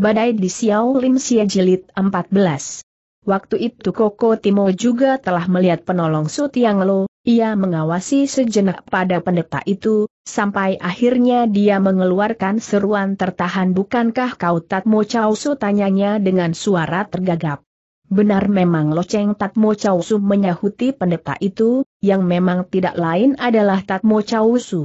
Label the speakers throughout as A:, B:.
A: Badai di Xiao Lim Sia Jilid 14. Waktu itu Koko Timo juga telah melihat penolong Tiang Lo, ia mengawasi sejenak pada pendeta itu, sampai akhirnya dia mengeluarkan seruan tertahan bukankah kau Tatmo Chow Su tanyanya dengan suara tergagap. Benar memang Loceng Tatmo Chow Su menyahuti pendeta itu, yang memang tidak lain adalah Tatmo Chow Su.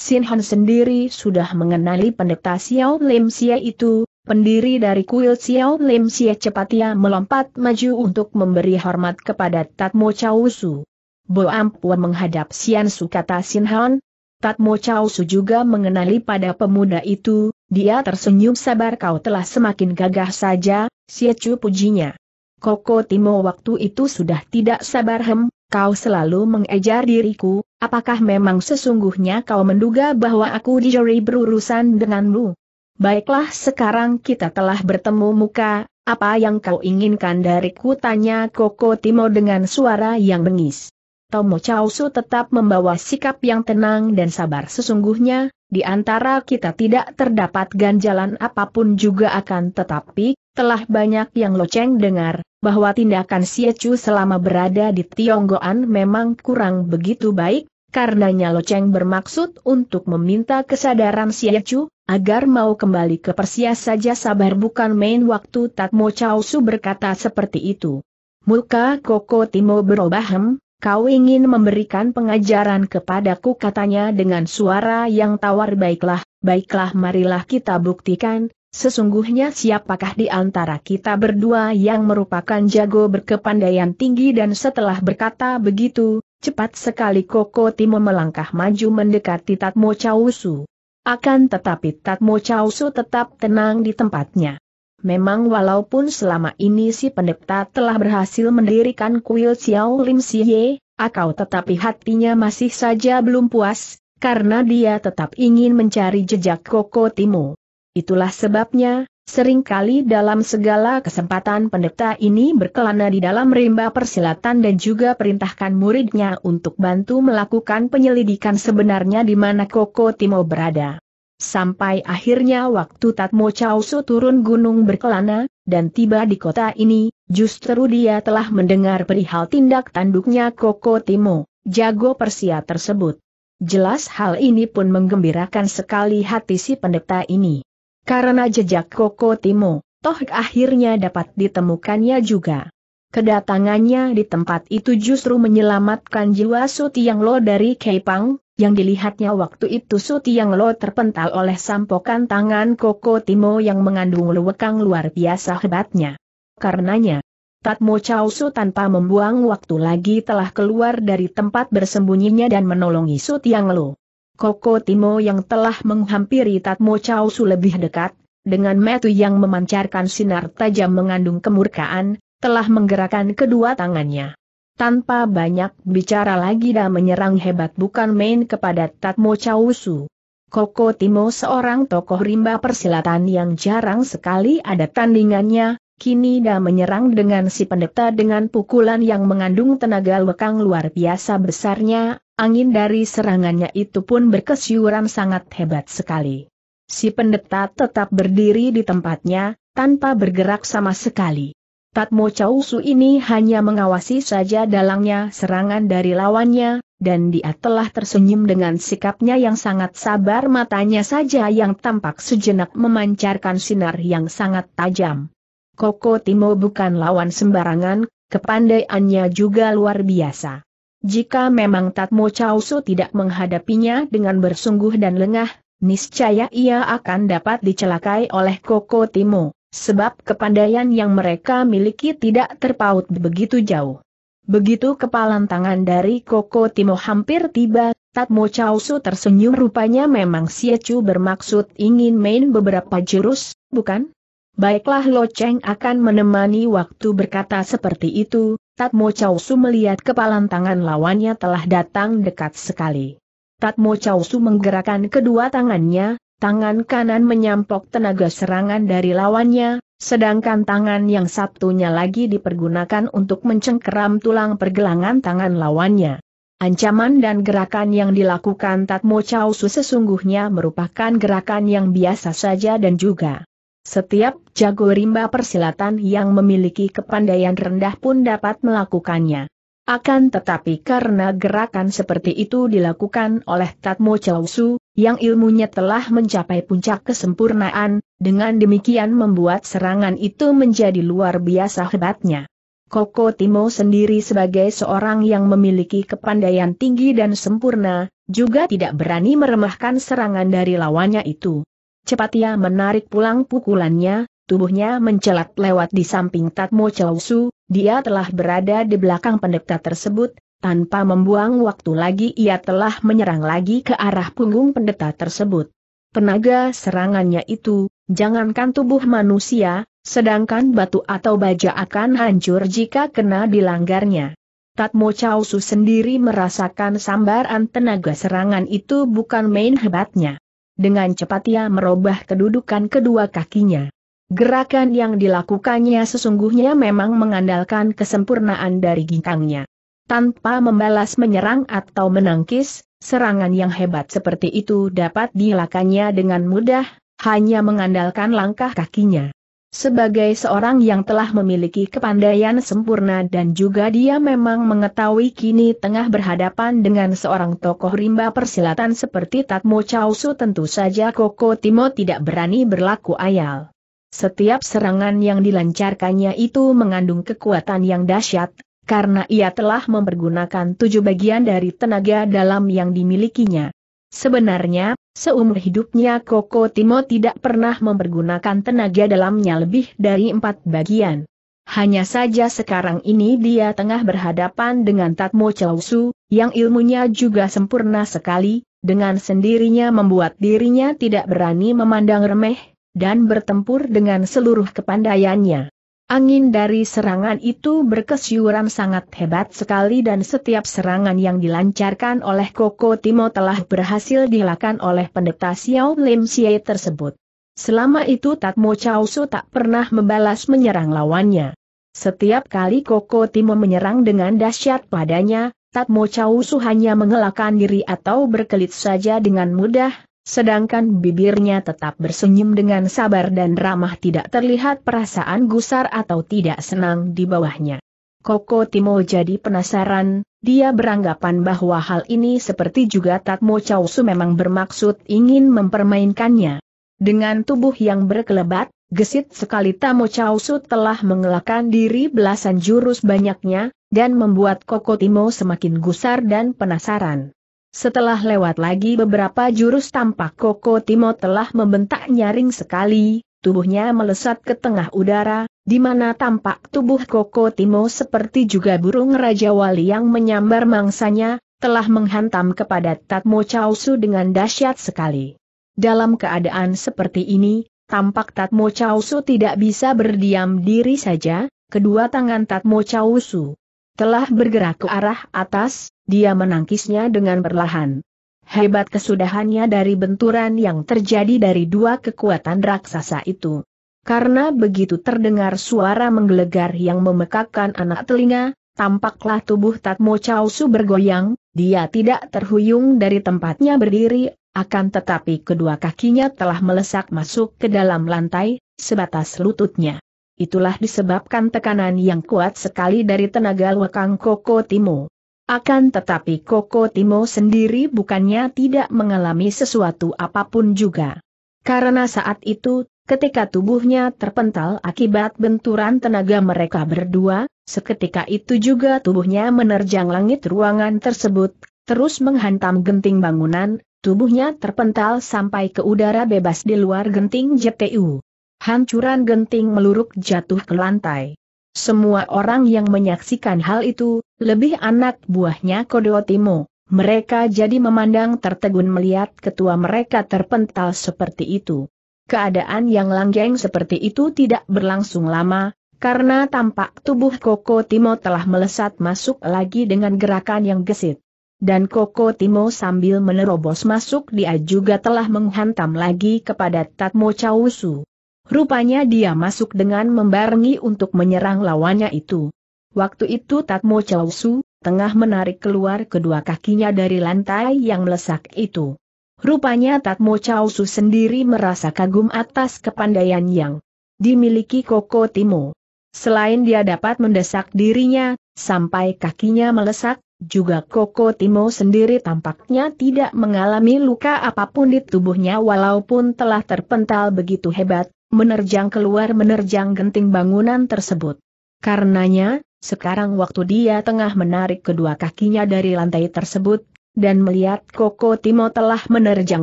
A: Sin Han sendiri sudah mengenali pendeta Xiao Lim Sia itu, Pendiri dari kuil Xiao Lim Xie cepat ia melompat maju untuk memberi hormat kepada Tatmo Chao Su. Bo Ampua menghadap Sian Su kata Sin Han. Tatmo Chao Su juga mengenali pada pemuda itu, dia tersenyum sabar kau telah semakin gagah saja, Xie Chu pujinya. Koko Timo waktu itu sudah tidak sabar hem, kau selalu mengejar diriku, apakah memang sesungguhnya kau menduga bahwa aku dijari berurusan denganmu? Baiklah sekarang kita telah bertemu muka, apa yang kau inginkan dariku tanya Koko Timo dengan suara yang bengis. Tomo Chausu tetap membawa sikap yang tenang dan sabar sesungguhnya, di antara kita tidak terdapat ganjalan apapun juga akan tetapi, telah banyak yang loceng dengar, bahwa tindakan Siecu selama berada di Tionggoan memang kurang begitu baik, Karenanya Loceng bermaksud untuk meminta kesadaran Xie Chu, agar mau kembali ke Persia saja sabar bukan main waktu Tatmo Chow Su berkata seperti itu. Muka Koko Timo berubah hem, kau ingin memberikan pengajaran kepadaku katanya dengan suara yang tawar baiklah, baiklah marilah kita buktikan, Sesungguhnya siapakah di antara kita berdua yang merupakan jago berkepandaian tinggi dan setelah berkata begitu, Cepat sekali Koko Timo melangkah maju mendekati Tatmo Chausu. Akan tetapi Tatmo Chausu tetap tenang di tempatnya. Memang walaupun selama ini si pendeta telah berhasil mendirikan kuil Xiao Lim Siye, akau tetapi hatinya masih saja belum puas, karena dia tetap ingin mencari jejak Koko Timo. Itulah sebabnya, Seringkali dalam segala kesempatan pendeta ini berkelana di dalam rimba persilatan dan juga perintahkan muridnya untuk bantu melakukan penyelidikan sebenarnya di mana Koko Timo berada. Sampai akhirnya waktu Tatmo Chausu turun gunung berkelana, dan tiba di kota ini, justru dia telah mendengar perihal tindak tanduknya Koko Timo, jago Persia tersebut. Jelas hal ini pun menggembirakan sekali hati si pendeta ini. Karena jejak Koko Timo, toh akhirnya dapat ditemukannya juga. Kedatangannya di tempat itu justru menyelamatkan jiwa Sutiang Lo dari Keipang, yang dilihatnya waktu itu Sutiang Lo terpental oleh sampokan tangan Koko Timo yang mengandung lewekang luar biasa hebatnya. Karenanya, Tatmo Chao tanpa membuang waktu lagi telah keluar dari tempat bersembunyinya dan menolongi Sutiang Lo. Koko Timo yang telah menghampiri Tatmo Chausu lebih dekat, dengan metu yang memancarkan sinar tajam mengandung kemurkaan, telah menggerakkan kedua tangannya. Tanpa banyak bicara lagi dan menyerang hebat bukan main kepada Tatmo Chausu. Koko Timo seorang tokoh rimba persilatan yang jarang sekali ada tandingannya, kini dah menyerang dengan si pendeta dengan pukulan yang mengandung tenaga lekang luar biasa besarnya, Angin dari serangannya itu pun berkesiuran sangat hebat sekali. Si pendeta tetap berdiri di tempatnya, tanpa bergerak sama sekali. Tatmo Chausu ini hanya mengawasi saja dalangnya serangan dari lawannya, dan dia telah tersenyum dengan sikapnya yang sangat sabar matanya saja yang tampak sejenak memancarkan sinar yang sangat tajam. Koko Timo bukan lawan sembarangan, kepandaiannya juga luar biasa. Jika memang Tatmo Chausu tidak menghadapinya dengan bersungguh dan lengah, niscaya ia akan dapat dicelakai oleh Koko Timo, sebab kepandaian yang mereka miliki tidak terpaut begitu jauh. Begitu kepalan tangan dari Koko Timo hampir tiba, Tatmo Chausu tersenyum rupanya memang Siacu bermaksud ingin main beberapa jurus, bukan? Baiklah Lo Cheng akan menemani waktu berkata seperti itu, Tatmo Chow Su melihat kepalan tangan lawannya telah datang dekat sekali. Tatmo Chow Su menggerakkan kedua tangannya, tangan kanan menyampok tenaga serangan dari lawannya, sedangkan tangan yang satunya lagi dipergunakan untuk mencengkeram tulang pergelangan tangan lawannya. Ancaman dan gerakan yang dilakukan Tatmo Chow Su sesungguhnya merupakan gerakan yang biasa saja dan juga setiap jago rimba persilatan yang memiliki kepandaian rendah pun dapat melakukannya. Akan tetapi karena gerakan seperti itu dilakukan oleh Tatmo Chausu, yang ilmunya telah mencapai puncak kesempurnaan, dengan demikian membuat serangan itu menjadi luar biasa hebatnya. Koko Timo sendiri sebagai seorang yang memiliki kepandaian tinggi dan sempurna, juga tidak berani meremahkan serangan dari lawannya itu. Cepat ia menarik pulang pukulannya, tubuhnya mencelat lewat di samping Tatmo Chausu, dia telah berada di belakang pendeta tersebut, tanpa membuang waktu lagi ia telah menyerang lagi ke arah punggung pendeta tersebut. Penaga serangannya itu, jangankan tubuh manusia, sedangkan batu atau baja akan hancur jika kena dilanggarnya. Tatmo Chausu sendiri merasakan sambaran tenaga serangan itu bukan main hebatnya. Dengan cepat ia merubah kedudukan kedua kakinya. Gerakan yang dilakukannya sesungguhnya memang mengandalkan kesempurnaan dari ginkangnya. Tanpa membalas menyerang atau menangkis, serangan yang hebat seperti itu dapat dilakukannya dengan mudah, hanya mengandalkan langkah kakinya. Sebagai seorang yang telah memiliki kepandaian sempurna dan juga dia memang mengetahui kini tengah berhadapan dengan seorang tokoh rimba persilatan seperti Tatmo Chausu tentu saja Koko Timo tidak berani berlaku ayal. Setiap serangan yang dilancarkannya itu mengandung kekuatan yang dahsyat, karena ia telah mempergunakan tujuh bagian dari tenaga dalam yang dimilikinya. Sebenarnya, Seumur hidupnya Koko Timo tidak pernah mempergunakan tenaga dalamnya lebih dari empat bagian. Hanya saja sekarang ini dia tengah berhadapan dengan Tatmo Chausu, yang ilmunya juga sempurna sekali, dengan sendirinya membuat dirinya tidak berani memandang remeh, dan bertempur dengan seluruh kepandaiannya. Angin dari serangan itu berkesyuran sangat hebat sekali dan setiap serangan yang dilancarkan oleh Koko Timo telah berhasil dilakukan oleh pendeta Xiao Lim Xie tersebut. Selama itu Tatmo Chao Su tak pernah membalas menyerang lawannya. Setiap kali Koko Timo menyerang dengan dahsyat padanya, Tatmo Chao Su hanya mengelakkan diri atau berkelit saja dengan mudah, Sedangkan bibirnya tetap bersenyum dengan sabar dan ramah tidak terlihat perasaan gusar atau tidak senang di bawahnya. Koko Timo jadi penasaran, dia beranggapan bahwa hal ini seperti juga Tatmo Chausu memang bermaksud ingin mempermainkannya. Dengan tubuh yang berkelebat, gesit sekali Tamo Chausu telah mengelakkan diri belasan jurus banyaknya, dan membuat Koko Timo semakin gusar dan penasaran. Setelah lewat lagi beberapa jurus tampak Koko Timo telah membentak nyaring sekali, tubuhnya melesat ke tengah udara, di mana tampak tubuh Koko Timo seperti juga burung Raja Wali yang menyambar mangsanya, telah menghantam kepada Tatmo Chausu dengan dahsyat sekali. Dalam keadaan seperti ini, tampak Tatmo Chausu tidak bisa berdiam diri saja, kedua tangan Tatmo Chausu telah bergerak ke arah atas, dia menangkisnya dengan perlahan. Hebat kesudahannya dari benturan yang terjadi dari dua kekuatan raksasa itu. Karena begitu terdengar suara menggelegar yang memekakkan anak telinga, tampaklah tubuh Tatmo Chausu bergoyang, dia tidak terhuyung dari tempatnya berdiri, akan tetapi kedua kakinya telah melesak masuk ke dalam lantai, sebatas lututnya itulah disebabkan tekanan yang kuat sekali dari tenaga lekang Koko Timo. Akan tetapi Koko Timo sendiri bukannya tidak mengalami sesuatu apapun juga. Karena saat itu, ketika tubuhnya terpental akibat benturan tenaga mereka berdua, seketika itu juga tubuhnya menerjang langit ruangan tersebut, terus menghantam genting bangunan, tubuhnya terpental sampai ke udara bebas di luar genting JTU. Hancuran genting meluruk jatuh ke lantai. Semua orang yang menyaksikan hal itu, lebih anak buahnya Kodo Timo, mereka jadi memandang tertegun melihat ketua mereka terpental seperti itu. Keadaan yang langgeng seperti itu tidak berlangsung lama, karena tampak tubuh Koko Timo telah melesat masuk lagi dengan gerakan yang gesit. Dan Koko Timo sambil menerobos masuk dia juga telah menghantam lagi kepada Tatmo Chausu. Rupanya dia masuk dengan membarengi untuk menyerang lawannya itu. Waktu itu Tatmo Chow tengah menarik keluar kedua kakinya dari lantai yang melesak itu. Rupanya Tatmo Chow sendiri merasa kagum atas kepandaian yang dimiliki Koko Timo. Selain dia dapat mendesak dirinya, sampai kakinya melesak, juga Koko Timo sendiri tampaknya tidak mengalami luka apapun di tubuhnya walaupun telah terpental begitu hebat, menerjang keluar menerjang genting bangunan tersebut. Karenanya, sekarang waktu dia tengah menarik kedua kakinya dari lantai tersebut, dan melihat Koko Timo telah menerjang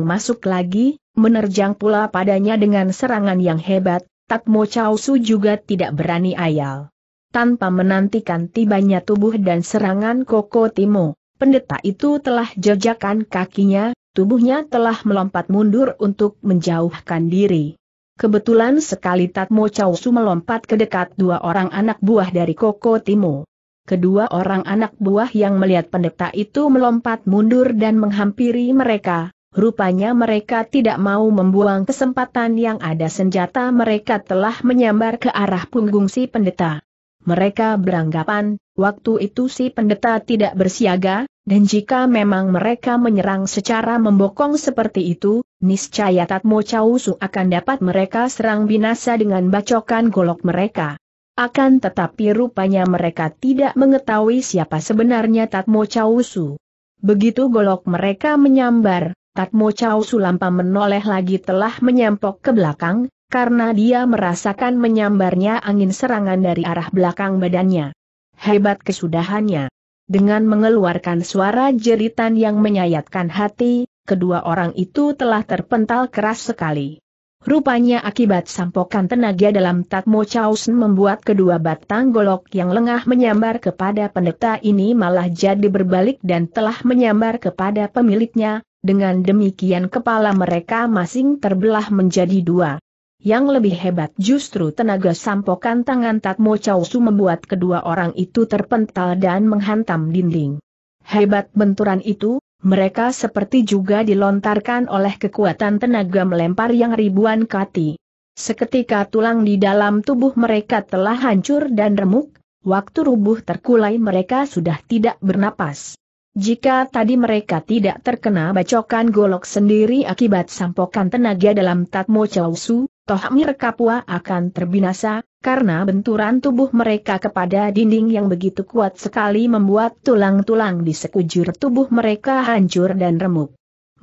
A: masuk lagi, menerjang pula padanya dengan serangan yang hebat, Tak Mo juga tidak berani ayal. Tanpa menantikan tibanya tubuh dan serangan Koko Timo, pendeta itu telah jejakan kakinya, tubuhnya telah melompat mundur untuk menjauhkan diri. Kebetulan sekali Tatmo Chow Su melompat ke dekat dua orang anak buah dari Koko Timo. Kedua orang anak buah yang melihat pendeta itu melompat mundur dan menghampiri mereka, Rupanya mereka tidak mau membuang kesempatan yang ada senjata mereka telah menyambar ke arah punggung si pendeta. Mereka beranggapan, waktu itu si pendeta tidak bersiaga, dan jika memang mereka menyerang secara membokong seperti itu, niscaya Tatmo Chausu akan dapat mereka serang binasa dengan bacokan golok mereka. Akan tetapi rupanya mereka tidak mengetahui siapa sebenarnya Tatmo Chausu. Begitu golok mereka menyambar, Tatmo Chausu lampa menoleh lagi telah menyampok ke belakang, karena dia merasakan menyambarnya angin serangan dari arah belakang badannya. Hebat kesudahannya. Dengan mengeluarkan suara jeritan yang menyayatkan hati, kedua orang itu telah terpental keras sekali. Rupanya akibat sampokan tenaga dalam Tatmo Chausen membuat kedua batang golok yang lengah menyambar kepada pendeta ini malah jadi berbalik dan telah menyambar kepada pemiliknya, dengan demikian kepala mereka masing terbelah menjadi dua. Yang lebih hebat justru tenaga sampokan tangan Tatmo Chausu membuat kedua orang itu terpental dan menghantam dinding. Hebat benturan itu, mereka seperti juga dilontarkan oleh kekuatan tenaga melempar yang ribuan kati. Seketika tulang di dalam tubuh mereka telah hancur dan remuk, waktu rubuh terkulai mereka sudah tidak bernapas. Jika tadi mereka tidak terkena bacokan golok sendiri akibat sampokan tenaga dalam Tatmo Chausu, Toh mereka Kapua akan terbinasa, karena benturan tubuh mereka kepada dinding yang begitu kuat sekali membuat tulang-tulang di sekujur tubuh mereka hancur dan remuk.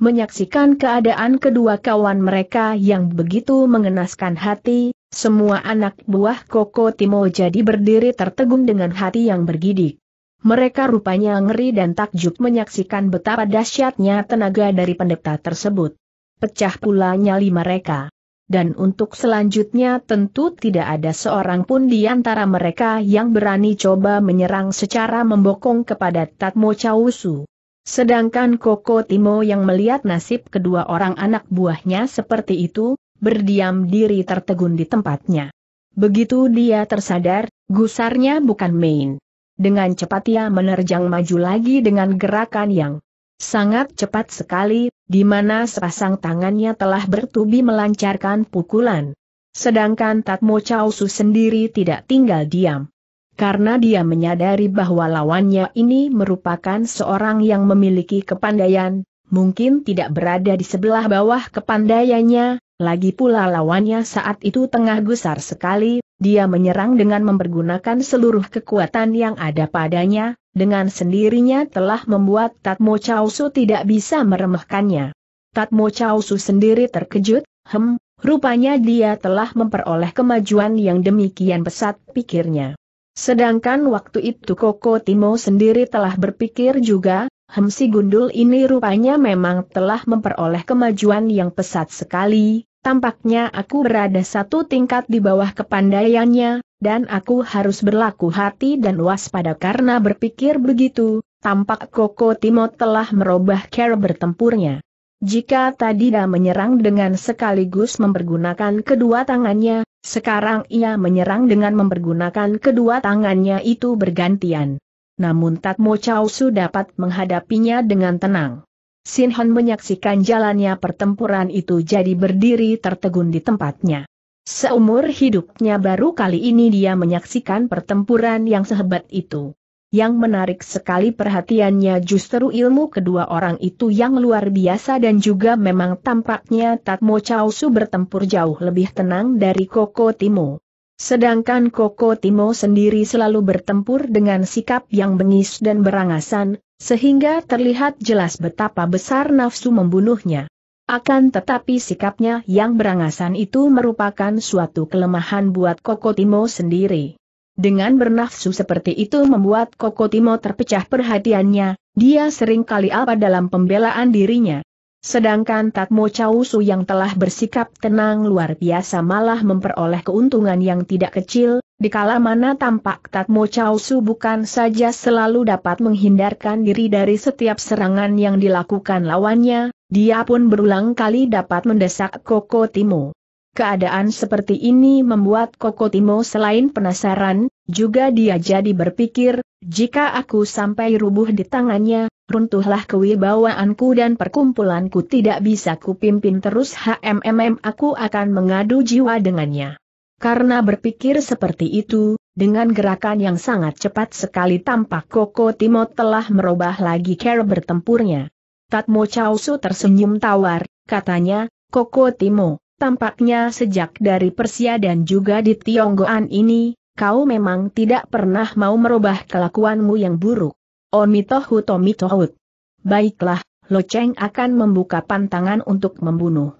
A: Menyaksikan keadaan kedua kawan mereka yang begitu mengenaskan hati, semua anak buah Koko Timo jadi berdiri tertegun dengan hati yang bergidik. Mereka rupanya ngeri dan takjub menyaksikan betapa dahsyatnya tenaga dari pendeta tersebut. Pecah pula nyali mereka dan untuk selanjutnya tentu tidak ada seorang pun di antara mereka yang berani coba menyerang secara membokong kepada Tatmo Chausu. Sedangkan Koko Timo yang melihat nasib kedua orang anak buahnya seperti itu, berdiam diri tertegun di tempatnya. Begitu dia tersadar, gusarnya bukan main. Dengan cepat ia menerjang maju lagi dengan gerakan yang Sangat cepat sekali, di mana sepasang tangannya telah bertubi melancarkan pukulan. Sedangkan Tatmo Chausu sendiri tidak tinggal diam. Karena dia menyadari bahwa lawannya ini merupakan seorang yang memiliki kepandaian, mungkin tidak berada di sebelah bawah kepandaiannya, lagi pula lawannya saat itu tengah gusar sekali, dia menyerang dengan mempergunakan seluruh kekuatan yang ada padanya, dengan sendirinya telah membuat Tatmo Chausu tidak bisa meremehkannya. Tatmo Chausu sendiri terkejut, hem, rupanya dia telah memperoleh kemajuan yang demikian pesat pikirnya. Sedangkan waktu itu Koko Timo sendiri telah berpikir juga, hem si gundul ini rupanya memang telah memperoleh kemajuan yang pesat sekali, tampaknya aku berada satu tingkat di bawah kepandaiannya, dan aku harus berlaku hati dan waspada karena berpikir begitu, tampak Koko Timo telah merubah cara bertempurnya. Jika tadi dia menyerang dengan sekaligus mempergunakan kedua tangannya, sekarang ia menyerang dengan mempergunakan kedua tangannya itu bergantian. Namun Tatmo Chausu dapat menghadapinya dengan tenang. Sin Hon menyaksikan jalannya pertempuran itu jadi berdiri tertegun di tempatnya. Seumur hidupnya baru kali ini dia menyaksikan pertempuran yang sehebat itu. Yang menarik sekali perhatiannya justru ilmu kedua orang itu yang luar biasa dan juga memang tampaknya Tatmo Chausu bertempur jauh lebih tenang dari Koko Timo. Sedangkan Koko Timo sendiri selalu bertempur dengan sikap yang bengis dan berangasan, sehingga terlihat jelas betapa besar nafsu membunuhnya. Akan tetapi sikapnya yang berangasan itu merupakan suatu kelemahan buat Kokotimo sendiri. Dengan bernafsu seperti itu membuat Kokotimo terpecah perhatiannya, dia sering kali apa dalam pembelaan dirinya. Sedangkan Tatmo Chausu yang telah bersikap tenang luar biasa malah memperoleh keuntungan yang tidak kecil, di kala mana tampak Tatmo Chausu bukan saja selalu dapat menghindarkan diri dari setiap serangan yang dilakukan lawannya, dia pun berulang kali dapat mendesak Koko Timo. Keadaan seperti ini membuat Koko Timo selain penasaran, juga dia jadi berpikir, jika aku sampai rubuh di tangannya, runtuhlah kewibawaanku dan perkumpulanku tidak bisa kupimpin terus HMMM aku akan mengadu jiwa dengannya. Karena berpikir seperti itu, dengan gerakan yang sangat cepat sekali tampak Koko Timo telah merubah lagi cara bertempurnya. Tatmo Chausu tersenyum tawar, katanya, Koko Timo, tampaknya sejak dari Persia dan juga di Tionggoan ini, kau memang tidak pernah mau merubah kelakuanmu yang buruk. Omitohu oh, tomitohut. Baiklah, Loceng akan membuka pantangan untuk membunuh.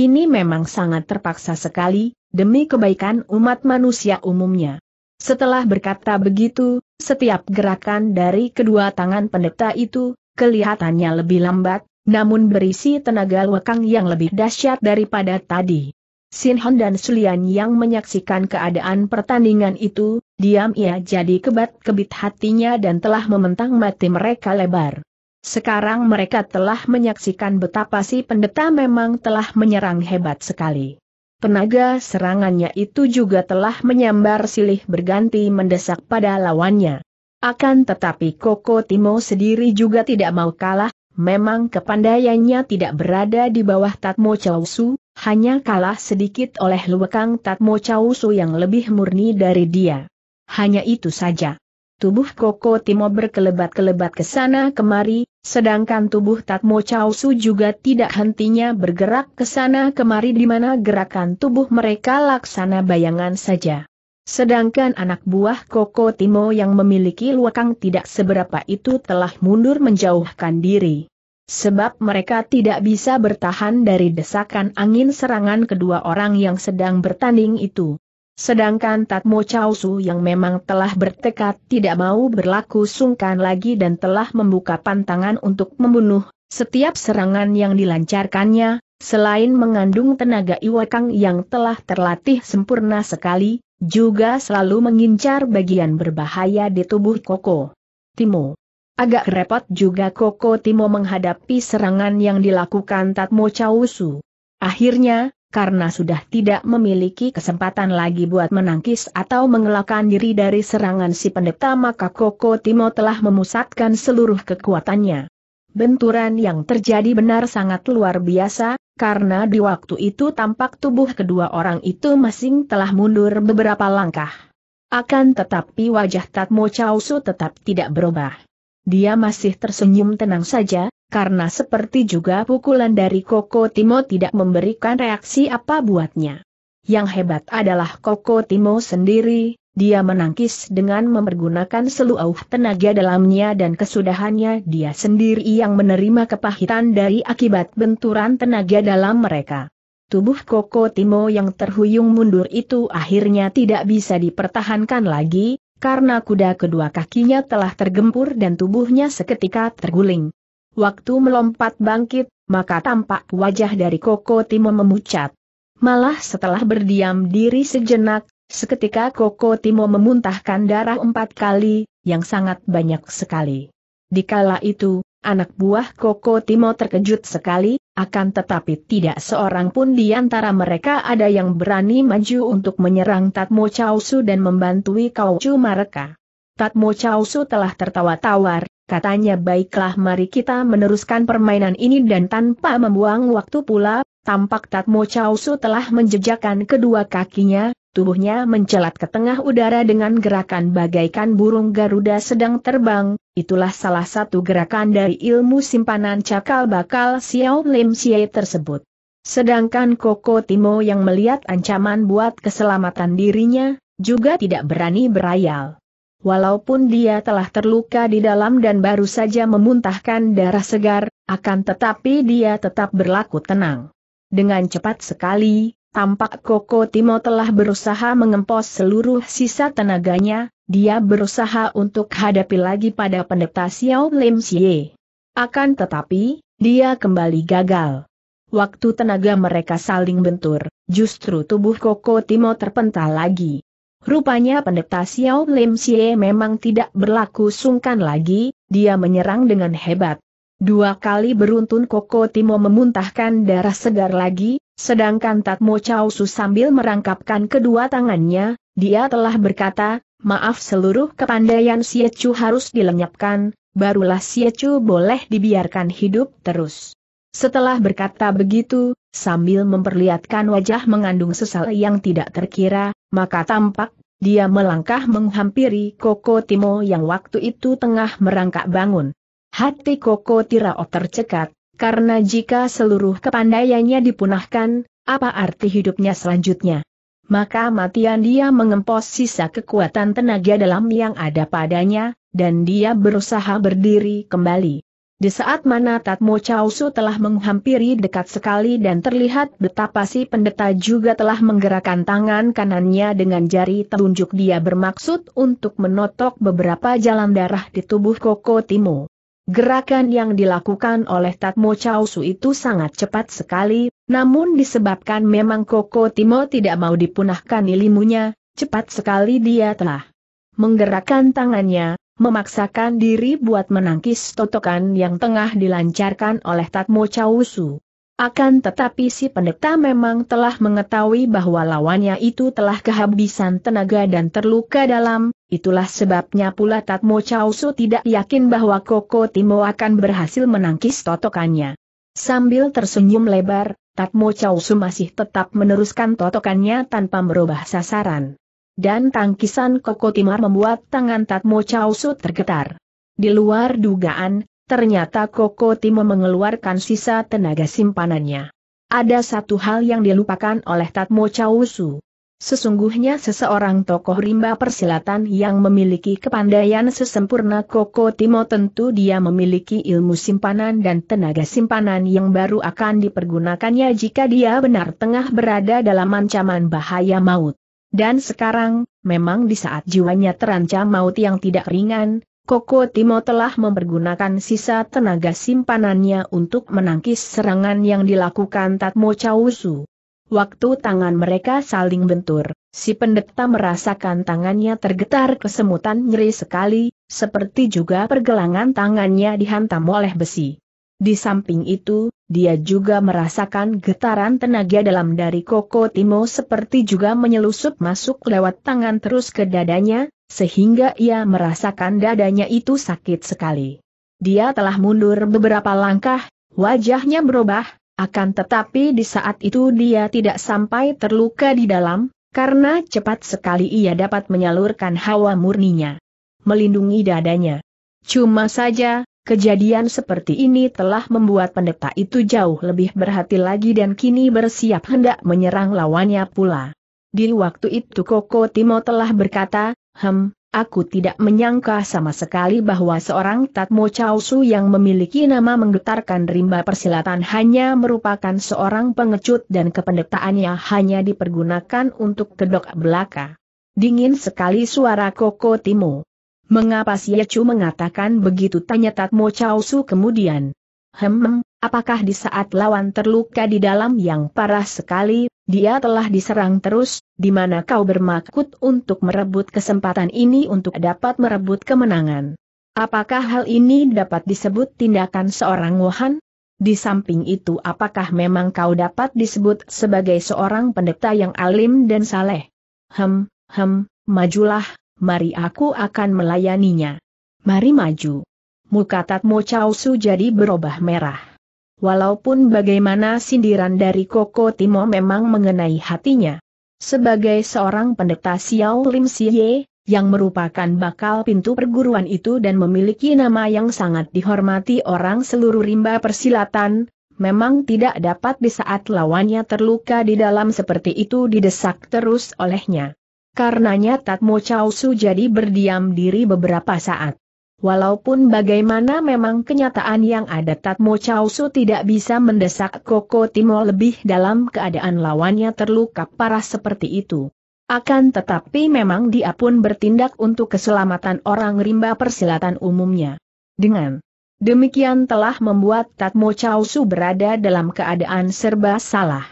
A: Ini memang sangat terpaksa sekali, demi kebaikan umat manusia umumnya. Setelah berkata begitu, setiap gerakan dari kedua tangan pendeta itu, kelihatannya lebih lambat, namun berisi tenaga lekang yang lebih dahsyat daripada tadi. Sinhan dan Sulian yang menyaksikan keadaan pertandingan itu, diam ia jadi kebat-kebit hatinya dan telah mementang mati mereka lebar. Sekarang mereka telah menyaksikan betapa si pendeta memang telah menyerang hebat sekali. Penaga serangannya itu juga telah menyambar silih berganti mendesak pada lawannya. Akan tetapi Koko Timo sendiri juga tidak mau kalah, memang kepandaiannya tidak berada di bawah Tatmo Chausu, hanya kalah sedikit oleh Luwekang Tatmo Chausu yang lebih murni dari dia. Hanya itu saja. Tubuh Koko Timo berkelebat-kelebat ke sana kemari, sedangkan tubuh Tatmo Chausu juga tidak hentinya bergerak ke sana kemari di mana gerakan tubuh mereka laksana bayangan saja. Sedangkan anak buah Koko Timo yang memiliki Luwekang tidak seberapa itu telah mundur menjauhkan diri. Sebab mereka tidak bisa bertahan dari desakan angin serangan kedua orang yang sedang bertanding itu. Sedangkan Tatmo Chausu yang memang telah bertekad tidak mau berlaku sungkan lagi dan telah membuka pantangan untuk membunuh, setiap serangan yang dilancarkannya, selain mengandung tenaga Iwakang yang telah terlatih sempurna sekali, juga selalu mengincar bagian berbahaya di tubuh Koko. Timo Agak repot juga Koko Timo menghadapi serangan yang dilakukan Tatmo Chausu. Akhirnya, karena sudah tidak memiliki kesempatan lagi buat menangkis atau mengelakkan diri dari serangan si pendeta maka Koko Timo telah memusatkan seluruh kekuatannya. Benturan yang terjadi benar sangat luar biasa, karena di waktu itu tampak tubuh kedua orang itu masing telah mundur beberapa langkah. Akan tetapi wajah Tatmo Chausu tetap tidak berubah. Dia masih tersenyum tenang saja, karena seperti juga pukulan dari Koko Timo tidak memberikan reaksi apa buatnya. Yang hebat adalah Koko Timo sendiri, dia menangkis dengan mempergunakan seluruh tenaga dalamnya dan kesudahannya dia sendiri yang menerima kepahitan dari akibat benturan tenaga dalam mereka. Tubuh Koko Timo yang terhuyung mundur itu akhirnya tidak bisa dipertahankan lagi, karena kuda kedua kakinya telah tergempur dan tubuhnya seketika terguling. Waktu melompat bangkit, maka tampak wajah dari Koko Timo memucat. Malah setelah berdiam diri sejenak, seketika Koko Timo memuntahkan darah empat kali, yang sangat banyak sekali. Dikala itu, anak buah Koko Timo terkejut sekali, akan tetapi tidak seorang pun di antara mereka ada yang berani maju untuk menyerang Tatmo Chausu dan membantui Kaucu mereka. Tatmo Chausu telah tertawa tawar, katanya baiklah mari kita meneruskan permainan ini dan tanpa membuang waktu pula, tampak Tatmo Chausu telah menjejakkan kedua kakinya, tubuhnya mencelat ke tengah udara dengan gerakan bagaikan burung Garuda sedang terbang, itulah salah satu gerakan dari ilmu simpanan cakal bakal Xiao Lim Xie tersebut. Sedangkan Koko Timo yang melihat ancaman buat keselamatan dirinya, juga tidak berani berayal. Walaupun dia telah terluka di dalam dan baru saja memuntahkan darah segar, akan tetapi dia tetap berlaku tenang. Dengan cepat sekali, Tampak Koko Timo telah berusaha mengempos seluruh sisa tenaganya, dia berusaha untuk hadapi lagi pada pendeta Xiao Lim Xie. Akan tetapi, dia kembali gagal. Waktu tenaga mereka saling bentur, justru tubuh Koko Timo terpental lagi. Rupanya pendeta Xiao Lim Xie memang tidak berlaku sungkan lagi, dia menyerang dengan hebat, Dua kali beruntun Koko Timo memuntahkan darah segar lagi, sedangkan Tatmo Chow Su sambil merangkapkan kedua tangannya, dia telah berkata, maaf seluruh kepandaian Siecu harus dilenyapkan, barulah Siecu boleh dibiarkan hidup terus. Setelah berkata begitu, sambil memperlihatkan wajah mengandung sesal yang tidak terkira, maka tampak dia melangkah menghampiri Koko Timo yang waktu itu tengah merangkak bangun. Hati Koko Tirao tercekat, karena jika seluruh kepandaiannya dipunahkan, apa arti hidupnya selanjutnya? Maka matian dia mengempos sisa kekuatan tenaga dalam yang ada padanya, dan dia berusaha berdiri kembali. Di saat mana Tatmo Chausu telah menghampiri dekat sekali dan terlihat betapa si pendeta juga telah menggerakkan tangan kanannya dengan jari telunjuk dia bermaksud untuk menotok beberapa jalan darah di tubuh Koko Timo. Gerakan yang dilakukan oleh Tatmo Chausu itu sangat cepat sekali, namun disebabkan memang Koko Timo tidak mau dipunahkan ilmunya, cepat sekali dia telah menggerakkan tangannya, memaksakan diri buat menangkis totokan yang tengah dilancarkan oleh Tatmo Chausu. Akan tetapi si pendeta memang telah mengetahui bahwa lawannya itu telah kehabisan tenaga dan terluka dalam, itulah sebabnya pula Tatmo Chausu tidak yakin bahwa Koko Timo akan berhasil menangkis totokannya. Sambil tersenyum lebar, Tatmo Chausu masih tetap meneruskan totokannya tanpa merubah sasaran. Dan tangkisan Koko Timar membuat tangan Tatmo Chausu tergetar. Di luar dugaan, ternyata Koko Timo mengeluarkan sisa tenaga simpanannya. Ada satu hal yang dilupakan oleh Tatmo Chausu. Sesungguhnya seseorang tokoh rimba persilatan yang memiliki kepandaian sesempurna Koko Timo tentu dia memiliki ilmu simpanan dan tenaga simpanan yang baru akan dipergunakannya jika dia benar tengah berada dalam ancaman bahaya maut. Dan sekarang, memang di saat jiwanya terancam maut yang tidak ringan, Koko Timo telah mempergunakan sisa tenaga simpanannya untuk menangkis serangan yang dilakukan Tatmo Chausu. Waktu tangan mereka saling bentur, si pendeta merasakan tangannya tergetar kesemutan nyeri sekali, seperti juga pergelangan tangannya dihantam oleh besi. Di samping itu, dia juga merasakan getaran tenaga dalam dari Koko Timo seperti juga menyelusup masuk lewat tangan terus ke dadanya, sehingga ia merasakan dadanya itu sakit sekali. Dia telah mundur beberapa langkah, wajahnya berubah, akan tetapi di saat itu dia tidak sampai terluka di dalam, karena cepat sekali ia dapat menyalurkan hawa murninya. Melindungi dadanya. Cuma saja, Kejadian seperti ini telah membuat pendeta itu jauh lebih berhati lagi dan kini bersiap hendak menyerang lawannya pula. Di waktu itu Koko Timo telah berkata, Hem, aku tidak menyangka sama sekali bahwa seorang Tatmo Chausu yang memiliki nama menggetarkan rimba persilatan hanya merupakan seorang pengecut dan kependetaannya hanya dipergunakan untuk kedok belaka. Dingin sekali suara Koko Timo. Mengapa si Chu mengatakan begitu tanya Tatmo Chao Su kemudian? Hem, apakah di saat lawan terluka di dalam yang parah sekali, dia telah diserang terus, di mana kau bermaksud untuk merebut kesempatan ini untuk dapat merebut kemenangan? Apakah hal ini dapat disebut tindakan seorang Wuhan? Di samping itu apakah memang kau dapat disebut sebagai seorang pendeta yang alim dan saleh? Hem, hem, majulah, mari aku akan melayaninya. Mari maju. Muka Tatmo Chausu jadi berubah merah. Walaupun bagaimana sindiran dari Koko Timo memang mengenai hatinya. Sebagai seorang pendeta Xiao Lim Siye, yang merupakan bakal pintu perguruan itu dan memiliki nama yang sangat dihormati orang seluruh rimba persilatan, memang tidak dapat di saat lawannya terluka di dalam seperti itu didesak terus olehnya. Karenanya Tatmo Chow Su jadi berdiam diri beberapa saat. Walaupun bagaimana memang kenyataan yang ada Tatmo Chow Su tidak bisa mendesak Koko Timo lebih dalam keadaan lawannya terluka parah seperti itu. Akan tetapi memang dia pun bertindak untuk keselamatan orang rimba persilatan umumnya. Dengan demikian telah membuat Tatmo Su berada dalam keadaan serba salah.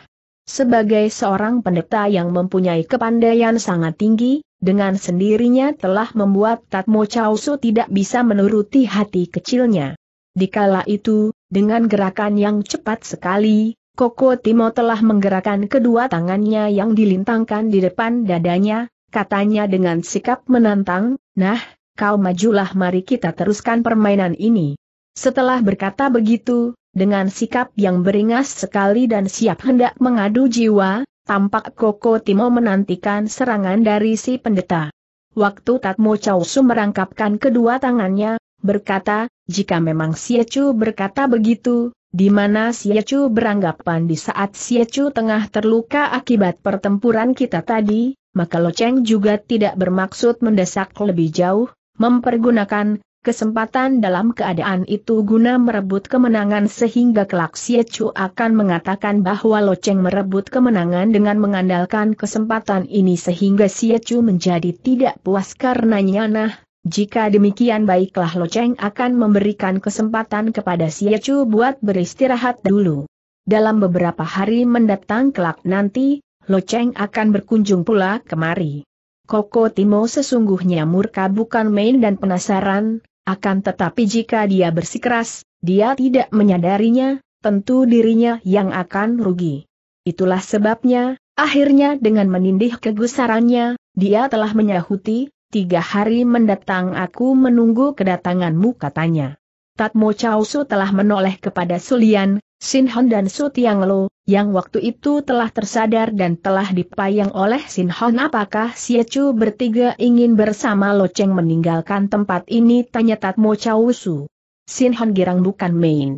A: Sebagai seorang pendeta yang mempunyai kepandaian sangat tinggi, dengan sendirinya telah membuat Tatmo Chausu tidak bisa menuruti hati kecilnya. Dikala itu, dengan gerakan yang cepat sekali, Koko Timo telah menggerakkan kedua tangannya yang dilintangkan di depan dadanya, katanya dengan sikap menantang, nah, kau majulah mari kita teruskan permainan ini. Setelah berkata begitu, dengan sikap yang beringas sekali dan siap hendak mengadu jiwa, tampak Koko Timo menantikan serangan dari si pendeta. Waktu Tatmo Chausu merangkapkan kedua tangannya, berkata, jika memang Siacu berkata begitu, di mana Siacu beranggapan di saat Siacu tengah terluka akibat pertempuran kita tadi, maka Loceng juga tidak bermaksud mendesak lebih jauh, mempergunakan kesempatan dalam keadaan itu guna merebut kemenangan sehingga kelak Xie Chu akan mengatakan bahwa Lo Cheng merebut kemenangan dengan mengandalkan kesempatan ini sehingga Xie Chu menjadi tidak puas karenanya nah, jika demikian baiklah Lo Cheng akan memberikan kesempatan kepada Xie Chu buat beristirahat dulu. Dalam beberapa hari mendatang kelak nanti, Lo Cheng akan berkunjung pula kemari. Koko Timo sesungguhnya murka bukan main dan penasaran, akan tetapi jika dia bersikeras, dia tidak menyadarinya, tentu dirinya yang akan rugi. Itulah sebabnya, akhirnya dengan menindih kegusarannya, dia telah menyahuti, tiga hari mendatang aku menunggu kedatanganmu katanya. Tatmo Chausu telah menoleh kepada Sulian, Sin Hon dan Su Tiang Lo, yang waktu itu telah tersadar dan telah dipayang oleh Sin Hon apakah Si Chu bertiga ingin bersama Lo Cheng meninggalkan tempat ini tanya Tatmo Chau Su. Sin Hon girang bukan main.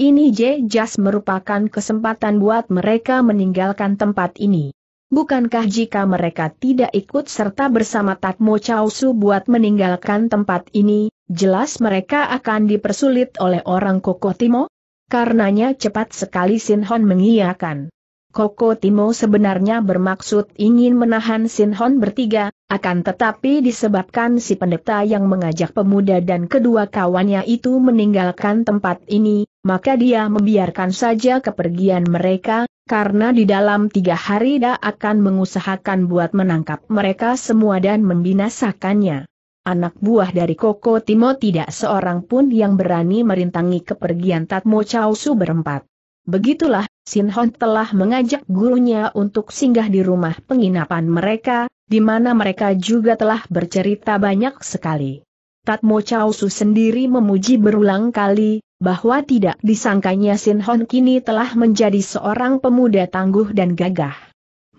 A: Ini je Jas merupakan kesempatan buat mereka meninggalkan tempat ini. Bukankah jika mereka tidak ikut serta bersama Tatmo Chau Su buat meninggalkan tempat ini, jelas mereka akan dipersulit oleh orang Koko Timo? Karenanya cepat sekali Sin Hon mengiyakan. Koko Timo sebenarnya bermaksud ingin menahan Sin Hon bertiga, akan tetapi disebabkan si pendeta yang mengajak pemuda dan kedua kawannya itu meninggalkan tempat ini, maka dia membiarkan saja kepergian mereka, karena di dalam tiga hari dia akan mengusahakan buat menangkap mereka semua dan membinasakannya. Anak buah dari Koko Timo tidak seorang pun yang berani merintangi kepergian Tatmo Chausu berempat. Begitulah, Sin Hon telah mengajak gurunya untuk singgah di rumah penginapan mereka, di mana mereka juga telah bercerita banyak sekali. Tatmo Chausu sendiri memuji berulang kali, bahwa tidak disangkanya Sin Hon kini telah menjadi seorang pemuda tangguh dan gagah.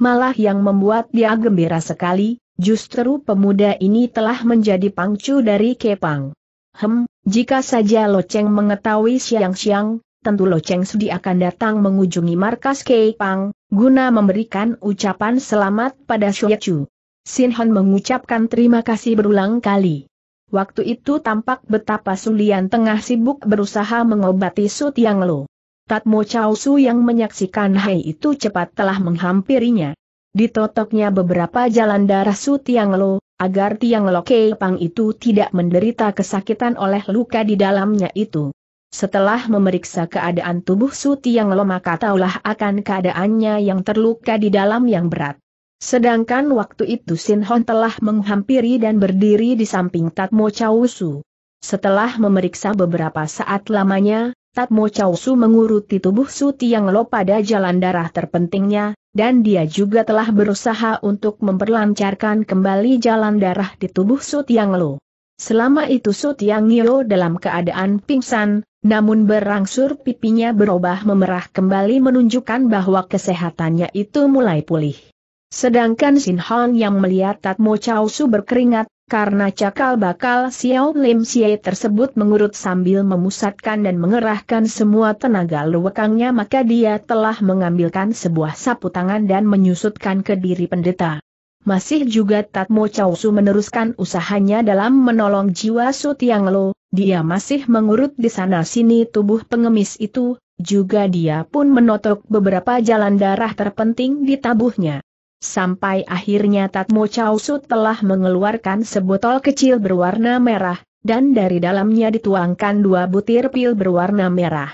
A: Malah yang membuat dia gembira sekali, Justru pemuda ini telah menjadi pangcu dari Kepang. Hem, jika saja Loceng mengetahui siang-siang, tentu Loceng Sudi akan datang mengunjungi markas Kepang, guna memberikan ucapan selamat pada Shoyacu. Sin Hon mengucapkan terima kasih berulang kali. Waktu itu tampak betapa Sulian tengah sibuk berusaha mengobati Su Tiang Lo. Tatmo Chao yang menyaksikan Hai itu cepat telah menghampirinya. Ditotoknya beberapa jalan darah Su Tiang Lo, agar Tiang Lo Pang itu tidak menderita kesakitan oleh luka di dalamnya itu. Setelah memeriksa keadaan tubuh Su Tiang Lo maka taulah akan keadaannya yang terluka di dalam yang berat. Sedangkan waktu itu Sin Hon telah menghampiri dan berdiri di samping Tatmo Chau Su. Setelah memeriksa beberapa saat lamanya, Tatmo Chow Su menguruti tubuh Su Tiang Lo pada jalan darah terpentingnya, dan dia juga telah berusaha untuk memperlancarkan kembali jalan darah di tubuh Su Tiang Lo. Selama itu Su Tiang Lo dalam keadaan pingsan, namun berangsur pipinya berubah memerah kembali menunjukkan bahwa kesehatannya itu mulai pulih. Sedangkan Sin Hong yang melihat Tatmo Chow Su berkeringat, karena cakal bakal Xiao Lim Xie tersebut mengurut sambil memusatkan dan mengerahkan semua tenaga luwekangnya maka dia telah mengambilkan sebuah sapu tangan dan menyusutkan ke diri pendeta. Masih juga Tatmo su meneruskan usahanya dalam menolong jiwa Su Tiang Lo, dia masih mengurut di sana sini tubuh pengemis itu, juga dia pun menotok beberapa jalan darah terpenting di tabuhnya sampai akhirnya Tatmo Chaosu telah mengeluarkan sebotol kecil berwarna merah, dan dari dalamnya dituangkan dua butir pil berwarna merah.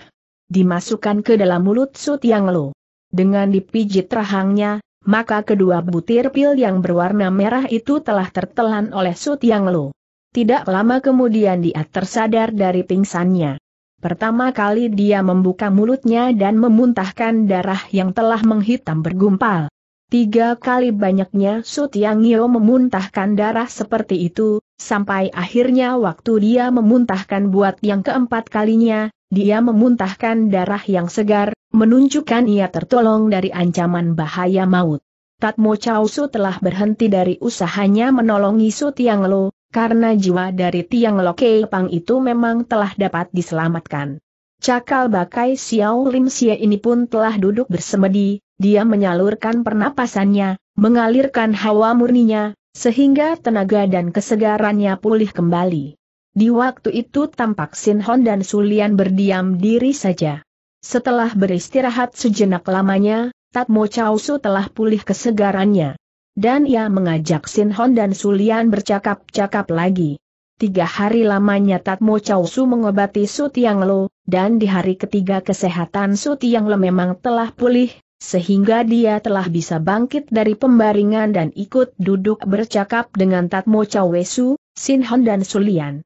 A: Dimasukkan ke dalam mulut Sut Yang Lo. Dengan dipijit rahangnya, maka kedua butir pil yang berwarna merah itu telah tertelan oleh Sut Yang Lo. Tidak lama kemudian dia tersadar dari pingsannya. Pertama kali dia membuka mulutnya dan memuntahkan darah yang telah menghitam bergumpal. Tiga kali banyaknya Sut Yang Yo memuntahkan darah seperti itu, sampai akhirnya waktu dia memuntahkan buat yang keempat kalinya, dia memuntahkan darah yang segar, menunjukkan ia tertolong dari ancaman bahaya maut. Tatmo Chow Su telah berhenti dari usahanya menolongi Su Tiang Lo, karena jiwa dari Tiang Lo Pang itu memang telah dapat diselamatkan. Cakal bakai Xiao Lim Xie ini pun telah duduk bersemedi, dia menyalurkan pernapasannya, mengalirkan hawa murninya, sehingga tenaga dan kesegarannya pulih kembali. Di waktu itu tampak Sinhon dan Sulian berdiam diri saja. Setelah beristirahat sejenak lamanya, Tatmo Chausu telah pulih kesegarannya. Dan ia mengajak Sinhon dan Sulian bercakap-cakap lagi. Tiga hari lamanya Tatmo Chausu mengobati Su Tiang Lo, dan di hari ketiga kesehatan Su Tiang Lo memang telah pulih, sehingga dia telah bisa bangkit dari pembaringan dan ikut duduk bercakap dengan Tatmo Chawesu, Sinhon dan Sulian.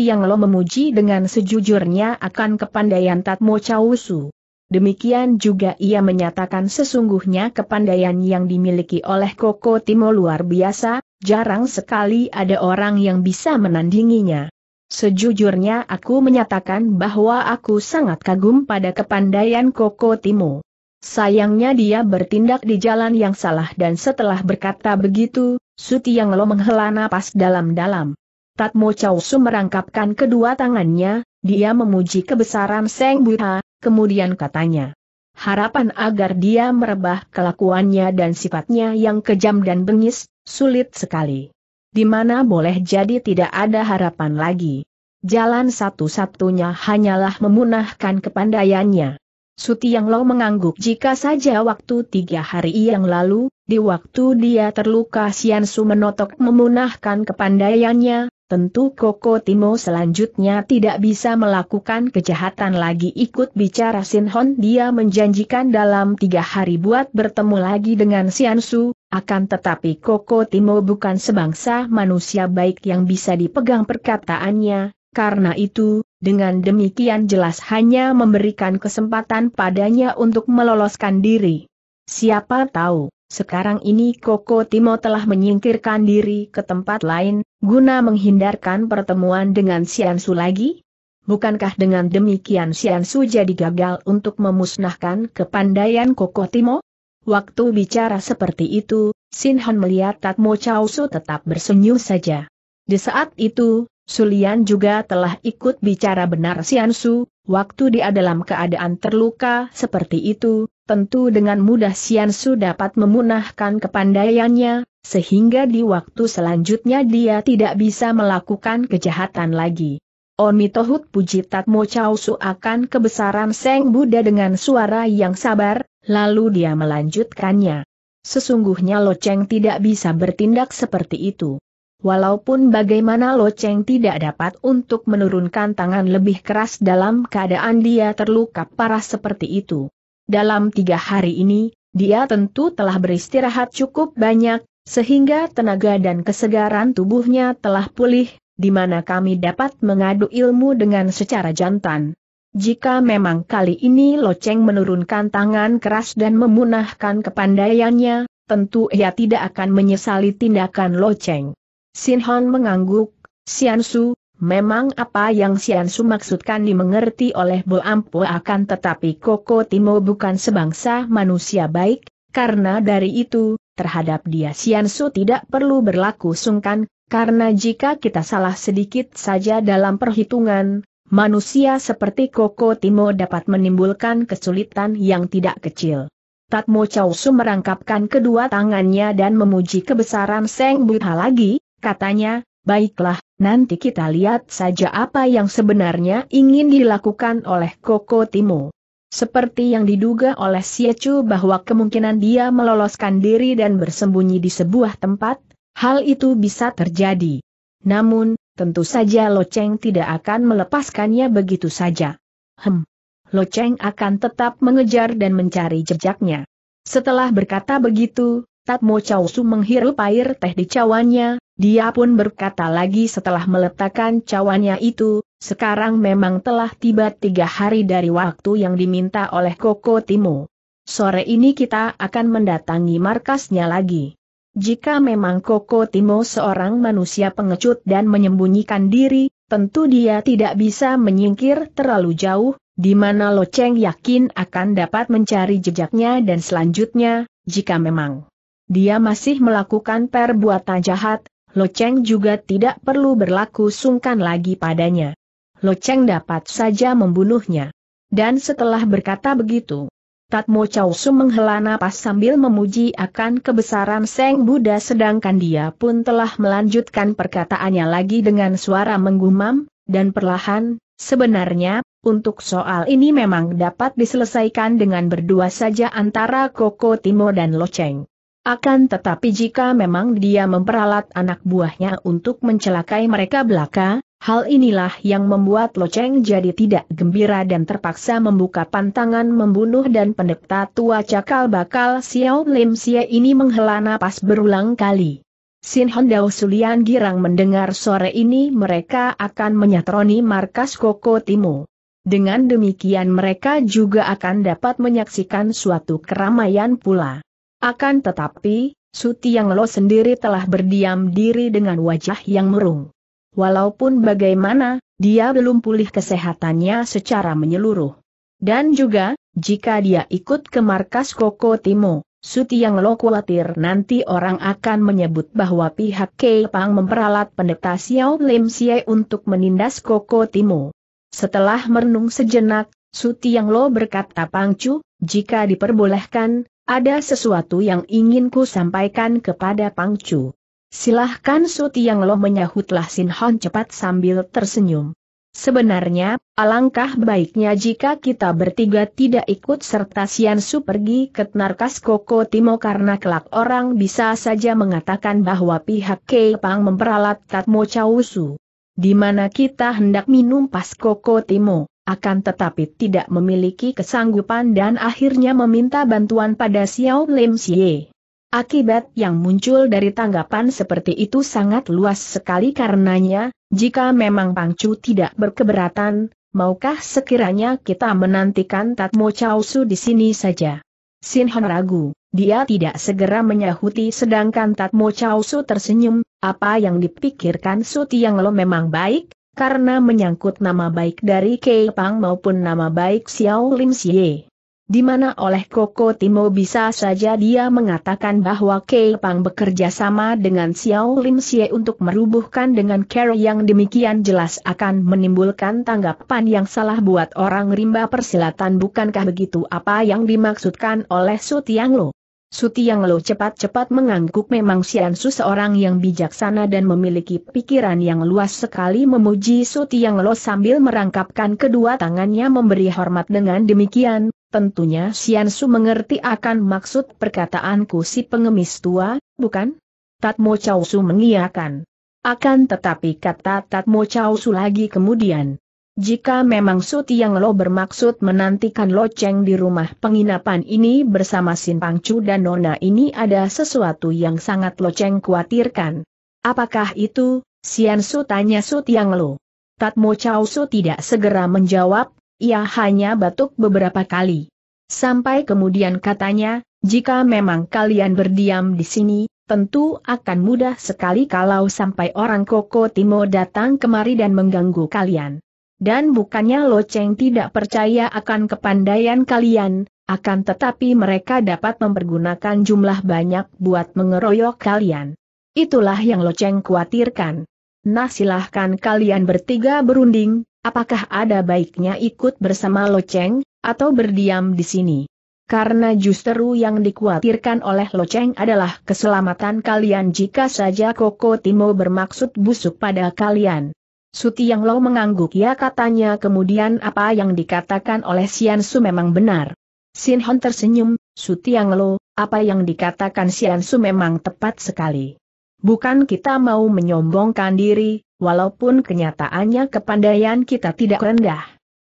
A: yang Lo memuji dengan sejujurnya akan kepandaian Tatmo Chawesu. Demikian juga ia menyatakan sesungguhnya kepandaian yang dimiliki oleh Koko Timo luar biasa, jarang sekali ada orang yang bisa menandinginya. Sejujurnya aku menyatakan bahwa aku sangat kagum pada kepandaian Koko Timo. Sayangnya dia bertindak di jalan yang salah dan setelah berkata begitu, Suti yang lo menghela napas dalam-dalam. Tatmo Chow Su merangkapkan kedua tangannya, dia memuji kebesaran Seng Buddha, kemudian katanya. Harapan agar dia merebah kelakuannya dan sifatnya yang kejam dan bengis, sulit sekali. Di mana boleh jadi tidak ada harapan lagi. Jalan satu-satunya hanyalah memunahkan kepandaiannya. Sutiang Long mengangguk jika saja waktu tiga hari yang lalu, di waktu dia terluka Sian Su menotok memunahkan kepandaiannya, tentu Koko Timo selanjutnya tidak bisa melakukan kejahatan lagi ikut bicara Sin Hon dia menjanjikan dalam tiga hari buat bertemu lagi dengan Sian Su, akan tetapi Koko Timo bukan sebangsa manusia baik yang bisa dipegang perkataannya, karena itu, dengan demikian jelas hanya memberikan kesempatan padanya untuk meloloskan diri. Siapa tahu, sekarang ini Koko Timo telah menyingkirkan diri ke tempat lain, guna menghindarkan pertemuan dengan Siansu lagi? Bukankah dengan demikian Siansu jadi gagal untuk memusnahkan kepandaian Koko Timo? Waktu bicara seperti itu, Sinhan melihat Tatmo Chausu tetap bersenyum saja. Di saat itu, Sulian juga telah ikut bicara benar Siansu, waktu dia dalam keadaan terluka seperti itu, tentu dengan mudah Siansu dapat memunahkan kepandaiannya, sehingga di waktu selanjutnya dia tidak bisa melakukan kejahatan lagi. Onitohut puji Tatmo Chausu akan kebesaran Seng Buddha dengan suara yang sabar, lalu dia melanjutkannya. Sesungguhnya Loceng tidak bisa bertindak seperti itu. Walaupun bagaimana Lo Cheng tidak dapat untuk menurunkan tangan lebih keras dalam keadaan dia terluka parah seperti itu. Dalam tiga hari ini, dia tentu telah beristirahat cukup banyak, sehingga tenaga dan kesegaran tubuhnya telah pulih, di mana kami dapat mengadu ilmu dengan secara jantan. Jika memang kali ini Lo Cheng menurunkan tangan keras dan memunahkan kepandaiannya, tentu ia tidak akan menyesali tindakan Lo Cheng. Sin Han mengangguk, Sian Su, memang apa yang Sian Su maksudkan dimengerti oleh Bo Ampo akan tetapi Koko Timo bukan sebangsa manusia baik, karena dari itu, terhadap dia Sian Su tidak perlu berlaku sungkan, karena jika kita salah sedikit saja dalam perhitungan, manusia seperti Koko Timo dapat menimbulkan kesulitan yang tidak kecil. Tatmo Chausu merangkapkan kedua tangannya dan memuji kebesaran Seng Buddha lagi, katanya, baiklah, nanti kita lihat saja apa yang sebenarnya ingin dilakukan oleh Koko Timo. Seperti yang diduga oleh Siechu bahwa kemungkinan dia meloloskan diri dan bersembunyi di sebuah tempat, hal itu bisa terjadi. Namun, tentu saja Lo tidak akan melepaskannya begitu saja. Hem. Lo akan tetap mengejar dan mencari jejaknya. Setelah berkata begitu, Tatmo Chausu menghirup air teh di cawannya, dia pun berkata lagi setelah meletakkan cawannya itu, sekarang memang telah tiba tiga hari dari waktu yang diminta oleh Koko Timo. Sore ini kita akan mendatangi markasnya lagi. Jika memang Koko Timo seorang manusia pengecut dan menyembunyikan diri, tentu dia tidak bisa menyingkir terlalu jauh, di mana Cheng yakin akan dapat mencari jejaknya dan selanjutnya, jika memang dia masih melakukan perbuatan jahat, Loceng juga tidak perlu berlaku sungkan lagi padanya. Loceng dapat saja membunuhnya. Dan setelah berkata begitu, Tatmo Chow menghela napas sambil memuji akan kebesaran Seng Buddha sedangkan dia pun telah melanjutkan perkataannya lagi dengan suara menggumam, dan perlahan, sebenarnya, untuk soal ini memang dapat diselesaikan dengan berdua saja antara Koko Timo dan Loceng. Akan tetapi jika memang dia memperalat anak buahnya untuk mencelakai mereka belaka, hal inilah yang membuat Loceng jadi tidak gembira dan terpaksa membuka pantangan membunuh dan pendekta tua cakal bakal Xiao Lim Xie ini menghela napas berulang kali. Sin Hondao Sulian girang mendengar sore ini mereka akan menyatroni markas Koko Timo. Dengan demikian mereka juga akan dapat menyaksikan suatu keramaian pula. Akan tetapi, Suti yang Lo sendiri telah berdiam diri dengan wajah yang murung. Walaupun bagaimana, dia belum pulih kesehatannya secara menyeluruh. Dan juga, jika dia ikut ke markas Koko Timo, Suti yang Lo khawatir nanti orang akan menyebut bahwa pihak Kepang memperalat pendeta Xiao Lim Xie untuk menindas Koko Timo. Setelah merenung sejenak, Suti yang Lo berkata Pangcu, jika diperbolehkan, ada sesuatu yang ingin ku sampaikan kepada Pangcu. Silahkan Suti Yang Loh menyahutlah Sin Hon cepat sambil tersenyum. Sebenarnya, alangkah baiknya jika kita bertiga tidak ikut serta Sian Su pergi ke Narkas Koko Timo karena kelak orang bisa saja mengatakan bahwa pihak Kepang memperalat Tatmo Chausu. Di mana kita hendak minum pas Koko Timo akan tetapi tidak memiliki kesanggupan dan akhirnya meminta bantuan pada Xiao Lim Xie. Akibat yang muncul dari tanggapan seperti itu sangat luas sekali karenanya, jika memang Pangcu tidak berkeberatan, maukah sekiranya kita menantikan Tatmo Chausu di sini saja? Sinhan ragu, dia tidak segera menyahuti sedangkan Tatmo Chausu tersenyum, apa yang dipikirkan Su Tiang Lo memang baik, karena menyangkut nama baik dari Kei Pang maupun nama baik Xiao Lim Xie. Di mana oleh Koko Timo bisa saja dia mengatakan bahwa Kei Pang bekerja sama dengan Xiao Lim Xie untuk merubuhkan dengan cara yang demikian jelas akan menimbulkan tanggapan yang salah buat orang rimba persilatan bukankah begitu apa yang dimaksudkan oleh Su Tiang Lo. Suti Yang Lo cepat-cepat mengangguk memang Siansu seorang yang bijaksana dan memiliki pikiran yang luas sekali memuji Suti Yang Lo sambil merangkapkan kedua tangannya memberi hormat dengan demikian, tentunya Siansu mengerti akan maksud perkataanku si pengemis tua, bukan? Tatmo Chao Su mengiyakan. Akan tetapi kata Tatmo Chao lagi kemudian. Jika memang Suti yang Lo bermaksud menantikan Lo Cheng di rumah penginapan ini bersama Sin Pangcu dan Nona ini ada sesuatu yang sangat Lo Cheng khawatirkan. Apakah itu, Sian Su tanya Suti yang Lo. Tatmo Chow Su tidak segera menjawab, ia hanya batuk beberapa kali. Sampai kemudian katanya, jika memang kalian berdiam di sini, tentu akan mudah sekali kalau sampai orang Koko Timo datang kemari dan mengganggu kalian. Dan bukannya Lo Cheng tidak percaya akan kepandaian kalian, akan tetapi mereka dapat mempergunakan jumlah banyak buat mengeroyok kalian. Itulah yang Lo Cheng khawatirkan. Nah silahkan kalian bertiga berunding, apakah ada baiknya ikut bersama Lo Cheng, atau berdiam di sini? karena justru yang dikhawatirkan oleh Lo Cheng adalah keselamatan kalian jika saja Koko Timo bermaksud busuk pada kalian. Suti Yang Lo mengangguk ya katanya kemudian apa yang dikatakan oleh Sian Su memang benar. Sin Hon tersenyum, Suti Yang Lo, apa yang dikatakan Sian Su memang tepat sekali. Bukan kita mau menyombongkan diri, walaupun kenyataannya kepandaian kita tidak rendah.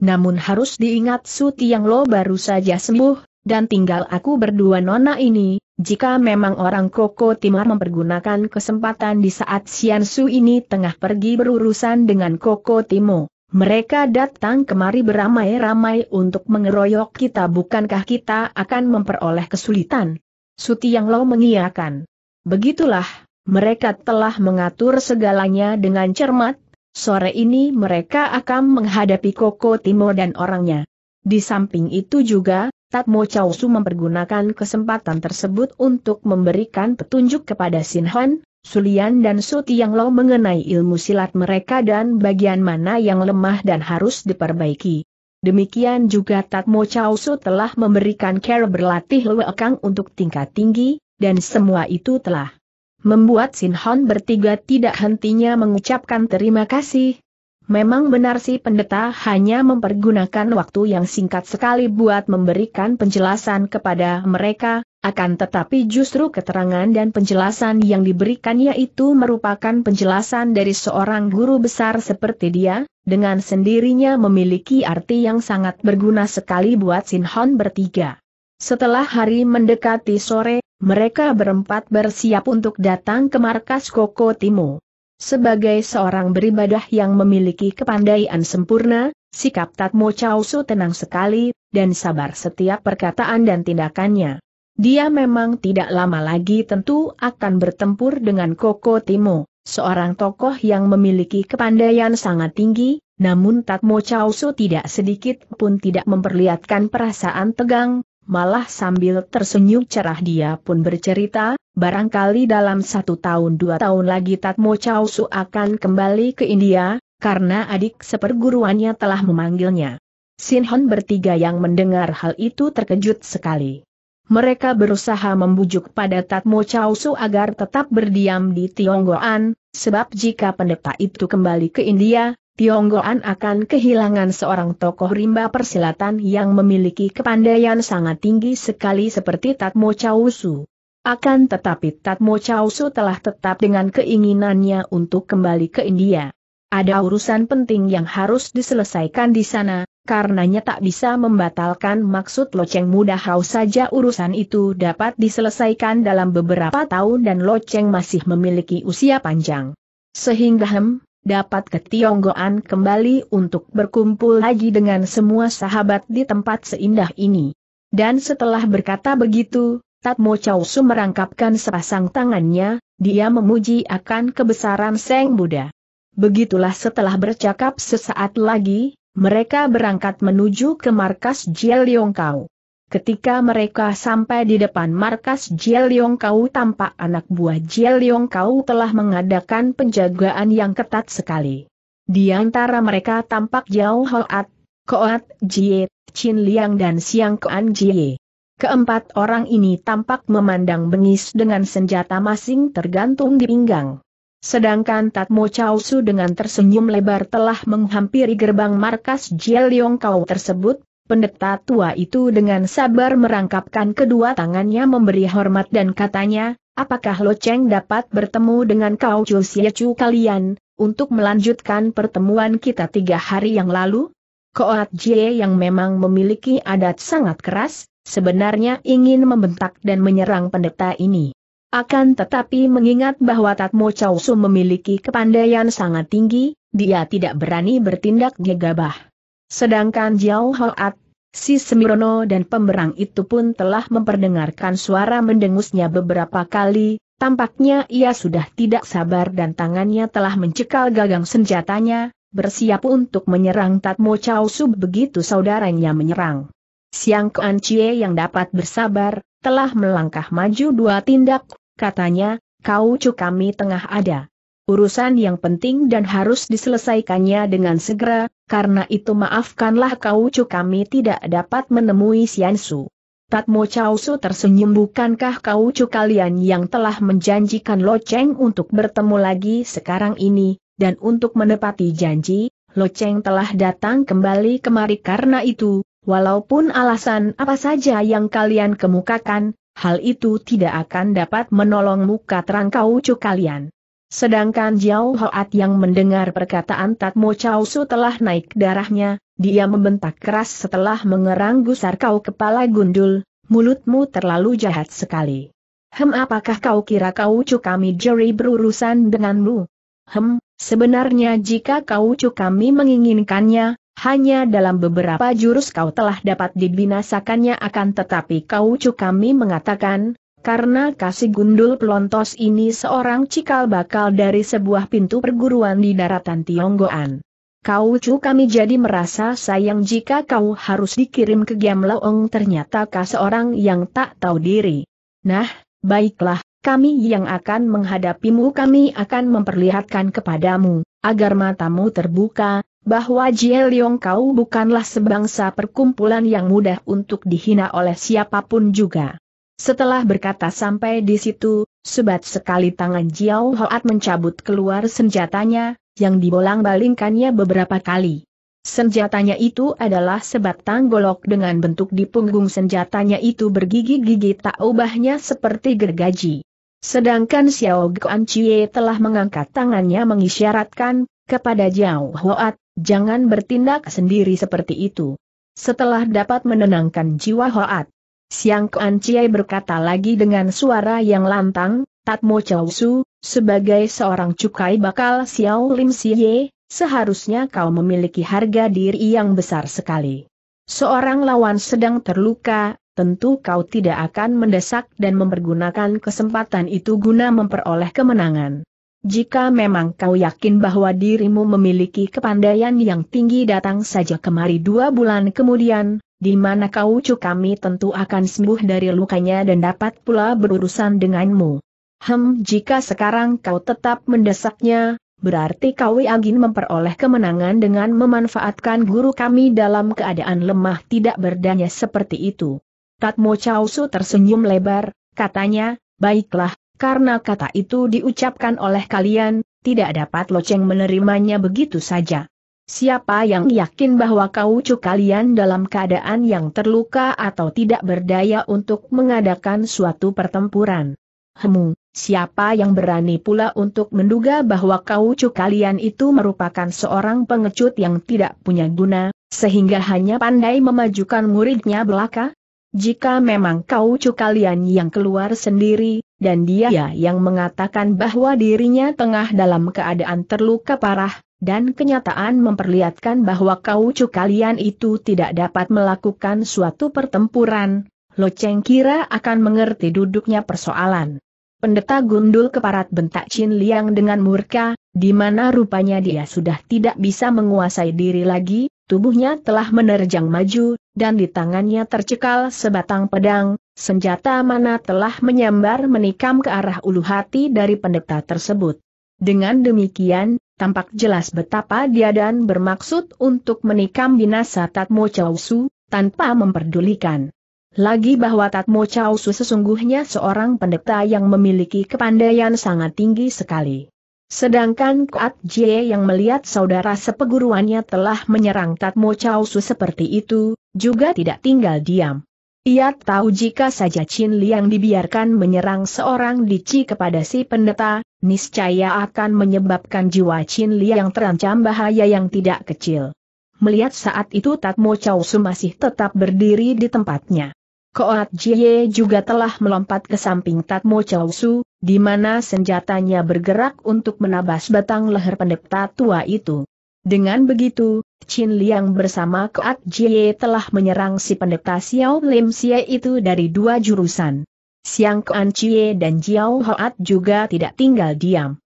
A: Namun harus diingat Suti Yang Lo baru saja sembuh, dan tinggal aku berdua nona ini, jika memang orang Koko Timur mempergunakan kesempatan di saat Sian Su ini tengah pergi berurusan dengan Koko Timo, mereka datang kemari beramai-ramai untuk mengeroyok kita bukankah kita akan memperoleh kesulitan? Suti Yang Lo mengiyakan. Begitulah, mereka telah mengatur segalanya dengan cermat, sore ini mereka akan menghadapi Koko Timo dan orangnya. Di samping itu juga, Tatmo Chow Su mempergunakan kesempatan tersebut untuk memberikan petunjuk kepada Sin Han, Sulian dan Su Tiang Lo mengenai ilmu silat mereka dan bagian mana yang lemah dan harus diperbaiki. Demikian juga Tatmo Chow Su telah memberikan care berlatih Luekang untuk tingkat tinggi, dan semua itu telah membuat Sin Han bertiga tidak hentinya mengucapkan terima kasih, Memang benar si pendeta hanya mempergunakan waktu yang singkat sekali buat memberikan penjelasan kepada mereka, akan tetapi justru keterangan dan penjelasan yang diberikannya itu merupakan penjelasan dari seorang guru besar seperti dia, dengan sendirinya memiliki arti yang sangat berguna sekali buat Sinhon bertiga. Setelah hari mendekati sore, mereka berempat bersiap untuk datang ke markas Koko Timo. Sebagai seorang beribadah yang memiliki kepandaian sempurna, sikap Tatmo Chausu tenang sekali, dan sabar setiap perkataan dan tindakannya. Dia memang tidak lama lagi tentu akan bertempur dengan Koko Timo, seorang tokoh yang memiliki kepandaian sangat tinggi, namun Tatmo Chausu tidak sedikit pun tidak memperlihatkan perasaan tegang, malah sambil tersenyum cerah dia pun bercerita, barangkali dalam satu tahun dua tahun lagi Tatmo Chow Su akan kembali ke India, karena adik seperguruannya telah memanggilnya. Sinhon bertiga yang mendengar hal itu terkejut sekali. Mereka berusaha membujuk pada Tatmo Chow Su agar tetap berdiam di Tionggoan, sebab jika pendeta itu kembali ke India, Tionggoan akan kehilangan seorang tokoh rimba persilatan yang memiliki kepandaian sangat tinggi sekali seperti Tatmo Chausu. Akan tetapi Tatmo Chausu telah tetap dengan keinginannya untuk kembali ke India. Ada urusan penting yang harus diselesaikan di sana, karenanya tak bisa membatalkan maksud Loceng Muda Hau saja urusan itu dapat diselesaikan dalam beberapa tahun dan Loceng masih memiliki usia panjang. Sehingga Hem, dapat ke Tionggoan kembali untuk berkumpul lagi dengan semua sahabat di tempat seindah ini. Dan setelah berkata begitu, Tatmo Chau Su merangkapkan sepasang tangannya, dia memuji akan kebesaran Seng Buddha. Begitulah setelah bercakap sesaat lagi, mereka berangkat menuju ke markas Jialiongkau. Ketika mereka sampai di depan markas Jieliong Kau tampak anak buah Jieliong Kau telah mengadakan penjagaan yang ketat sekali. Di antara mereka tampak Jiao Hoat, Koat Jie, Chin Liang dan Siang Koan Jie. Keempat orang ini tampak memandang bengis dengan senjata masing tergantung di pinggang. Sedangkan Tatmo Chao Su dengan tersenyum lebar telah menghampiri gerbang markas Jieliong Kau tersebut, Pendeta tua itu dengan sabar merangkapkan kedua tangannya memberi hormat dan katanya, apakah Lo Cheng dapat bertemu dengan kau Chu Chu kalian, untuk melanjutkan pertemuan kita tiga hari yang lalu? Koat Jie yang memang memiliki adat sangat keras, sebenarnya ingin membentak dan menyerang pendeta ini. Akan tetapi mengingat bahwa Tatmo Su memiliki kepandaian sangat tinggi, dia tidak berani bertindak gegabah. Sedangkan Jiao Hoat, si Semirono dan pemberang itu pun telah memperdengarkan suara mendengusnya beberapa kali, tampaknya ia sudah tidak sabar dan tangannya telah mencekal gagang senjatanya, bersiap untuk menyerang Tatmo Chao Su begitu saudaranya menyerang. Siang Kuan Chie yang dapat bersabar, telah melangkah maju dua tindak, katanya, kau cu kami tengah ada urusan yang penting dan harus diselesaikannya dengan segera, karena itu maafkanlah kau cu kami tidak dapat menemui Siansu. Tatmo Chausu tersenyum bukankah kau cu kalian yang telah menjanjikan Lo Cheng untuk bertemu lagi sekarang ini, dan untuk menepati janji, Lo Cheng telah datang kembali kemari karena itu, walaupun alasan apa saja yang kalian kemukakan, hal itu tidak akan dapat menolong muka terang kau cu kalian. Sedangkan Jiao Hoat yang mendengar perkataan Tatmo Chao Su telah naik darahnya, dia membentak keras setelah mengerang gusar kau kepala gundul, mulutmu terlalu jahat sekali. Hem apakah kau kira kau kami jeri berurusan denganmu? Hem, sebenarnya jika kau kami menginginkannya, hanya dalam beberapa jurus kau telah dapat dibinasakannya akan tetapi kau kami mengatakan, karena kasih gundul pelontos ini seorang cikal bakal dari sebuah pintu perguruan di daratan Tionggoan. Kau cu kami jadi merasa sayang jika kau harus dikirim ke Giamlaong ternyata kau seorang yang tak tahu diri. Nah, baiklah, kami yang akan menghadapimu kami akan memperlihatkan kepadamu, agar matamu terbuka, bahwa Jie Leong kau bukanlah sebangsa perkumpulan yang mudah untuk dihina oleh siapapun juga. Setelah berkata sampai di situ, sebat sekali tangan Jiao Hoat mencabut keluar senjatanya, yang dibolang-balingkannya beberapa kali. Senjatanya itu adalah sebatang golok dengan bentuk di punggung senjatanya itu bergigi-gigi tak ubahnya seperti gergaji. Sedangkan Xiao Guan Chie telah mengangkat tangannya mengisyaratkan, kepada Jiao Hoat, jangan bertindak sendiri seperti itu. Setelah dapat menenangkan jiwa Hoat, Siang Kuan Chie berkata lagi dengan suara yang lantang, Tatmo Chow Su, sebagai seorang cukai bakal Xiao Lim Siye, seharusnya kau memiliki harga diri yang besar sekali. Seorang lawan sedang terluka, tentu kau tidak akan mendesak dan mempergunakan kesempatan itu guna memperoleh kemenangan. Jika memang kau yakin bahwa dirimu memiliki kepandaian yang tinggi datang saja kemari dua bulan kemudian, di mana kau cu kami tentu akan sembuh dari lukanya dan dapat pula berurusan denganmu. Hem jika sekarang kau tetap mendesaknya, berarti kau ingin memperoleh kemenangan dengan memanfaatkan guru kami dalam keadaan lemah tidak berdaya seperti itu. Tatmo Chausu tersenyum lebar, katanya, baiklah, karena kata itu diucapkan oleh kalian, tidak dapat loceng menerimanya begitu saja. Siapa yang yakin bahwa kau cu kalian dalam keadaan yang terluka atau tidak berdaya untuk mengadakan suatu pertempuran? Hemu, siapa yang berani pula untuk menduga bahwa kau cu kalian itu merupakan seorang pengecut yang tidak punya guna, sehingga hanya pandai memajukan muridnya belaka? Jika memang kau cu kalian yang keluar sendiri, dan dia yang mengatakan bahwa dirinya tengah dalam keadaan terluka parah, dan kenyataan memperlihatkan bahwa kau cu kalian itu tidak dapat melakukan suatu pertempuran, Lo Cheng kira akan mengerti duduknya persoalan. Pendeta gundul keparat bentak Chin Liang dengan murka, di mana rupanya dia sudah tidak bisa menguasai diri lagi, tubuhnya telah menerjang maju, dan di tangannya tercekal sebatang pedang, senjata mana telah menyambar menikam ke arah ulu hati dari pendeta tersebut. Dengan demikian, tampak jelas betapa dia dan bermaksud untuk menikam binasa Tatmo Chausu, tanpa memperdulikan. Lagi bahwa Tatmo Chausu sesungguhnya seorang pendeta yang memiliki kepandaian sangat tinggi sekali. Sedangkan Kuat Jie yang melihat saudara sepeguruannya telah menyerang Tatmo Chausu seperti itu, juga tidak tinggal diam. Ia tahu jika saja Chin Liang dibiarkan menyerang seorang dici kepada si pendeta, niscaya akan menyebabkan jiwa Chin Liang terancam bahaya yang tidak kecil. Melihat saat itu Tat Mo Chow Su masih tetap berdiri di tempatnya. Koat Jie juga telah melompat ke samping Tat Mo Chow Su, di mana senjatanya bergerak untuk menabas batang leher pendeta tua itu. Dengan begitu, Chin Liang bersama Koat Jie telah menyerang si pendeta Xiao Lim Xie itu dari dua jurusan. Siang Koan Jie dan Jiao Hoat juga tidak tinggal diam.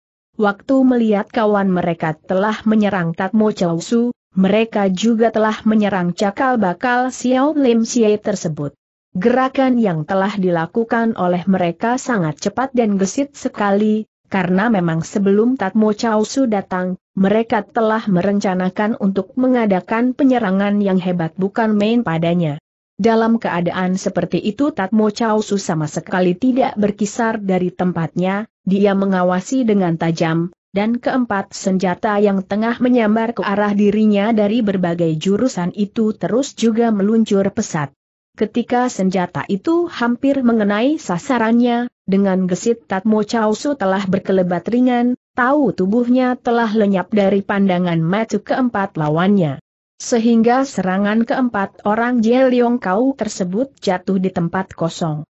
A: Waktu melihat kawan mereka telah menyerang Tatmo Chow Su, mereka juga telah menyerang cakal bakal Xiao Lim Xie tersebut. Gerakan yang telah dilakukan oleh mereka sangat cepat dan gesit sekali, karena memang sebelum Tatmo Chausu datang, mereka telah merencanakan untuk mengadakan penyerangan yang hebat bukan main padanya. Dalam keadaan seperti itu Tatmo Chausu sama sekali tidak berkisar dari tempatnya, dia mengawasi dengan tajam, dan keempat senjata yang tengah menyambar ke arah dirinya dari berbagai jurusan itu terus juga meluncur pesat. Ketika senjata itu hampir mengenai sasarannya, dengan gesit Tatmo Chausu telah berkelebat ringan, tahu tubuhnya telah lenyap dari pandangan mata keempat lawannya. Sehingga serangan keempat orang Jeliong Kau tersebut jatuh di tempat kosong.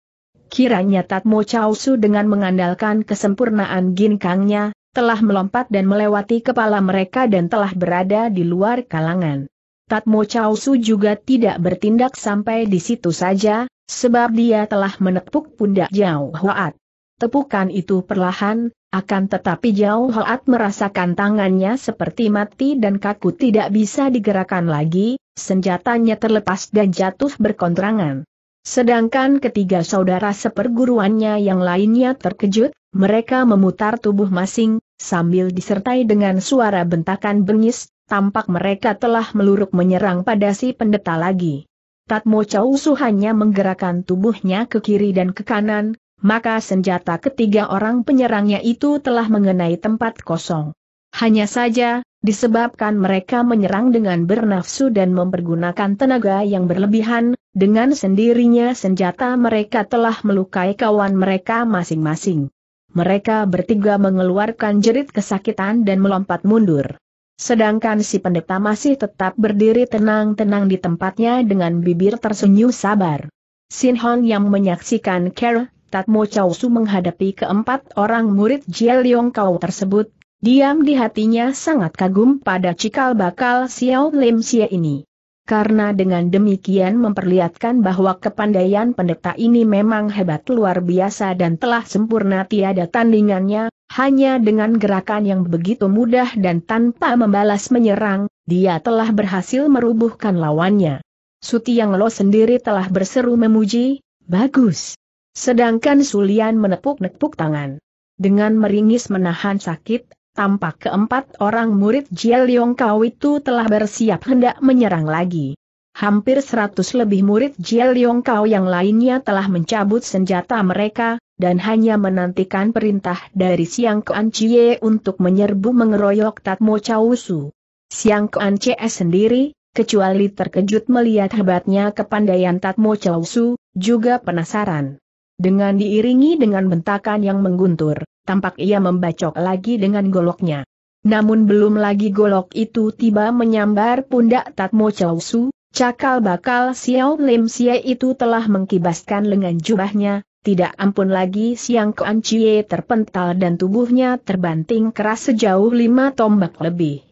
A: Kiranya Tatmo Chausu dengan mengandalkan kesempurnaan ginkangnya, telah melompat dan melewati kepala mereka dan telah berada di luar kalangan. Tatmo Chausu juga tidak bertindak sampai di situ saja, Sebab dia telah menepuk pundak Jauh Hoat. Tepukan itu perlahan, akan tetapi Jauh Hoat merasakan tangannya seperti mati dan kaku tidak bisa digerakkan lagi, senjatanya terlepas dan jatuh berkontrangan. Sedangkan ketiga saudara seperguruannya yang lainnya terkejut, mereka memutar tubuh masing, sambil disertai dengan suara bentakan bengis, tampak mereka telah meluruk menyerang pada si pendeta lagi. Tatmo Chausu hanya menggerakkan tubuhnya ke kiri dan ke kanan, maka senjata ketiga orang penyerangnya itu telah mengenai tempat kosong. Hanya saja, disebabkan mereka menyerang dengan bernafsu dan mempergunakan tenaga yang berlebihan, dengan sendirinya senjata mereka telah melukai kawan mereka masing-masing. Mereka bertiga mengeluarkan jerit kesakitan dan melompat mundur. Sedangkan si pendeta masih tetap berdiri tenang-tenang di tempatnya dengan bibir tersenyum sabar. Sin Hong yang menyaksikan Kerr, Tatmo Chow Su menghadapi keempat orang murid Jie Leong Kau tersebut, diam di hatinya sangat kagum pada cikal bakal Xiao Lim Xie ini karena dengan demikian memperlihatkan bahwa kepandaian pendeta ini memang hebat luar biasa dan telah sempurna tiada tandingannya, hanya dengan gerakan yang begitu mudah dan tanpa membalas menyerang, dia telah berhasil merubuhkan lawannya. Suti yang Lo sendiri telah berseru memuji, bagus. Sedangkan Sulian menepuk-nepuk tangan. Dengan meringis menahan sakit, tampak keempat orang murid Jiel Yong Kau itu telah bersiap hendak menyerang lagi. Hampir seratus lebih murid Jiel Yong Kau yang lainnya telah mencabut senjata mereka, dan hanya menantikan perintah dari Siang Kuan Chie untuk menyerbu mengeroyok Tatmo Chau Siang Kuan Chie sendiri, kecuali terkejut melihat hebatnya kepandaian Tatmo Chau juga penasaran. Dengan diiringi dengan bentakan yang mengguntur, tampak ia membacok lagi dengan goloknya. Namun belum lagi golok itu tiba menyambar pundak Tatmo Chow Su, cakal bakal Xiao Lim Xie itu telah mengkibaskan lengan jubahnya, tidak ampun lagi Siang Kuan Chie terpental dan tubuhnya terbanting keras sejauh lima tombak lebih.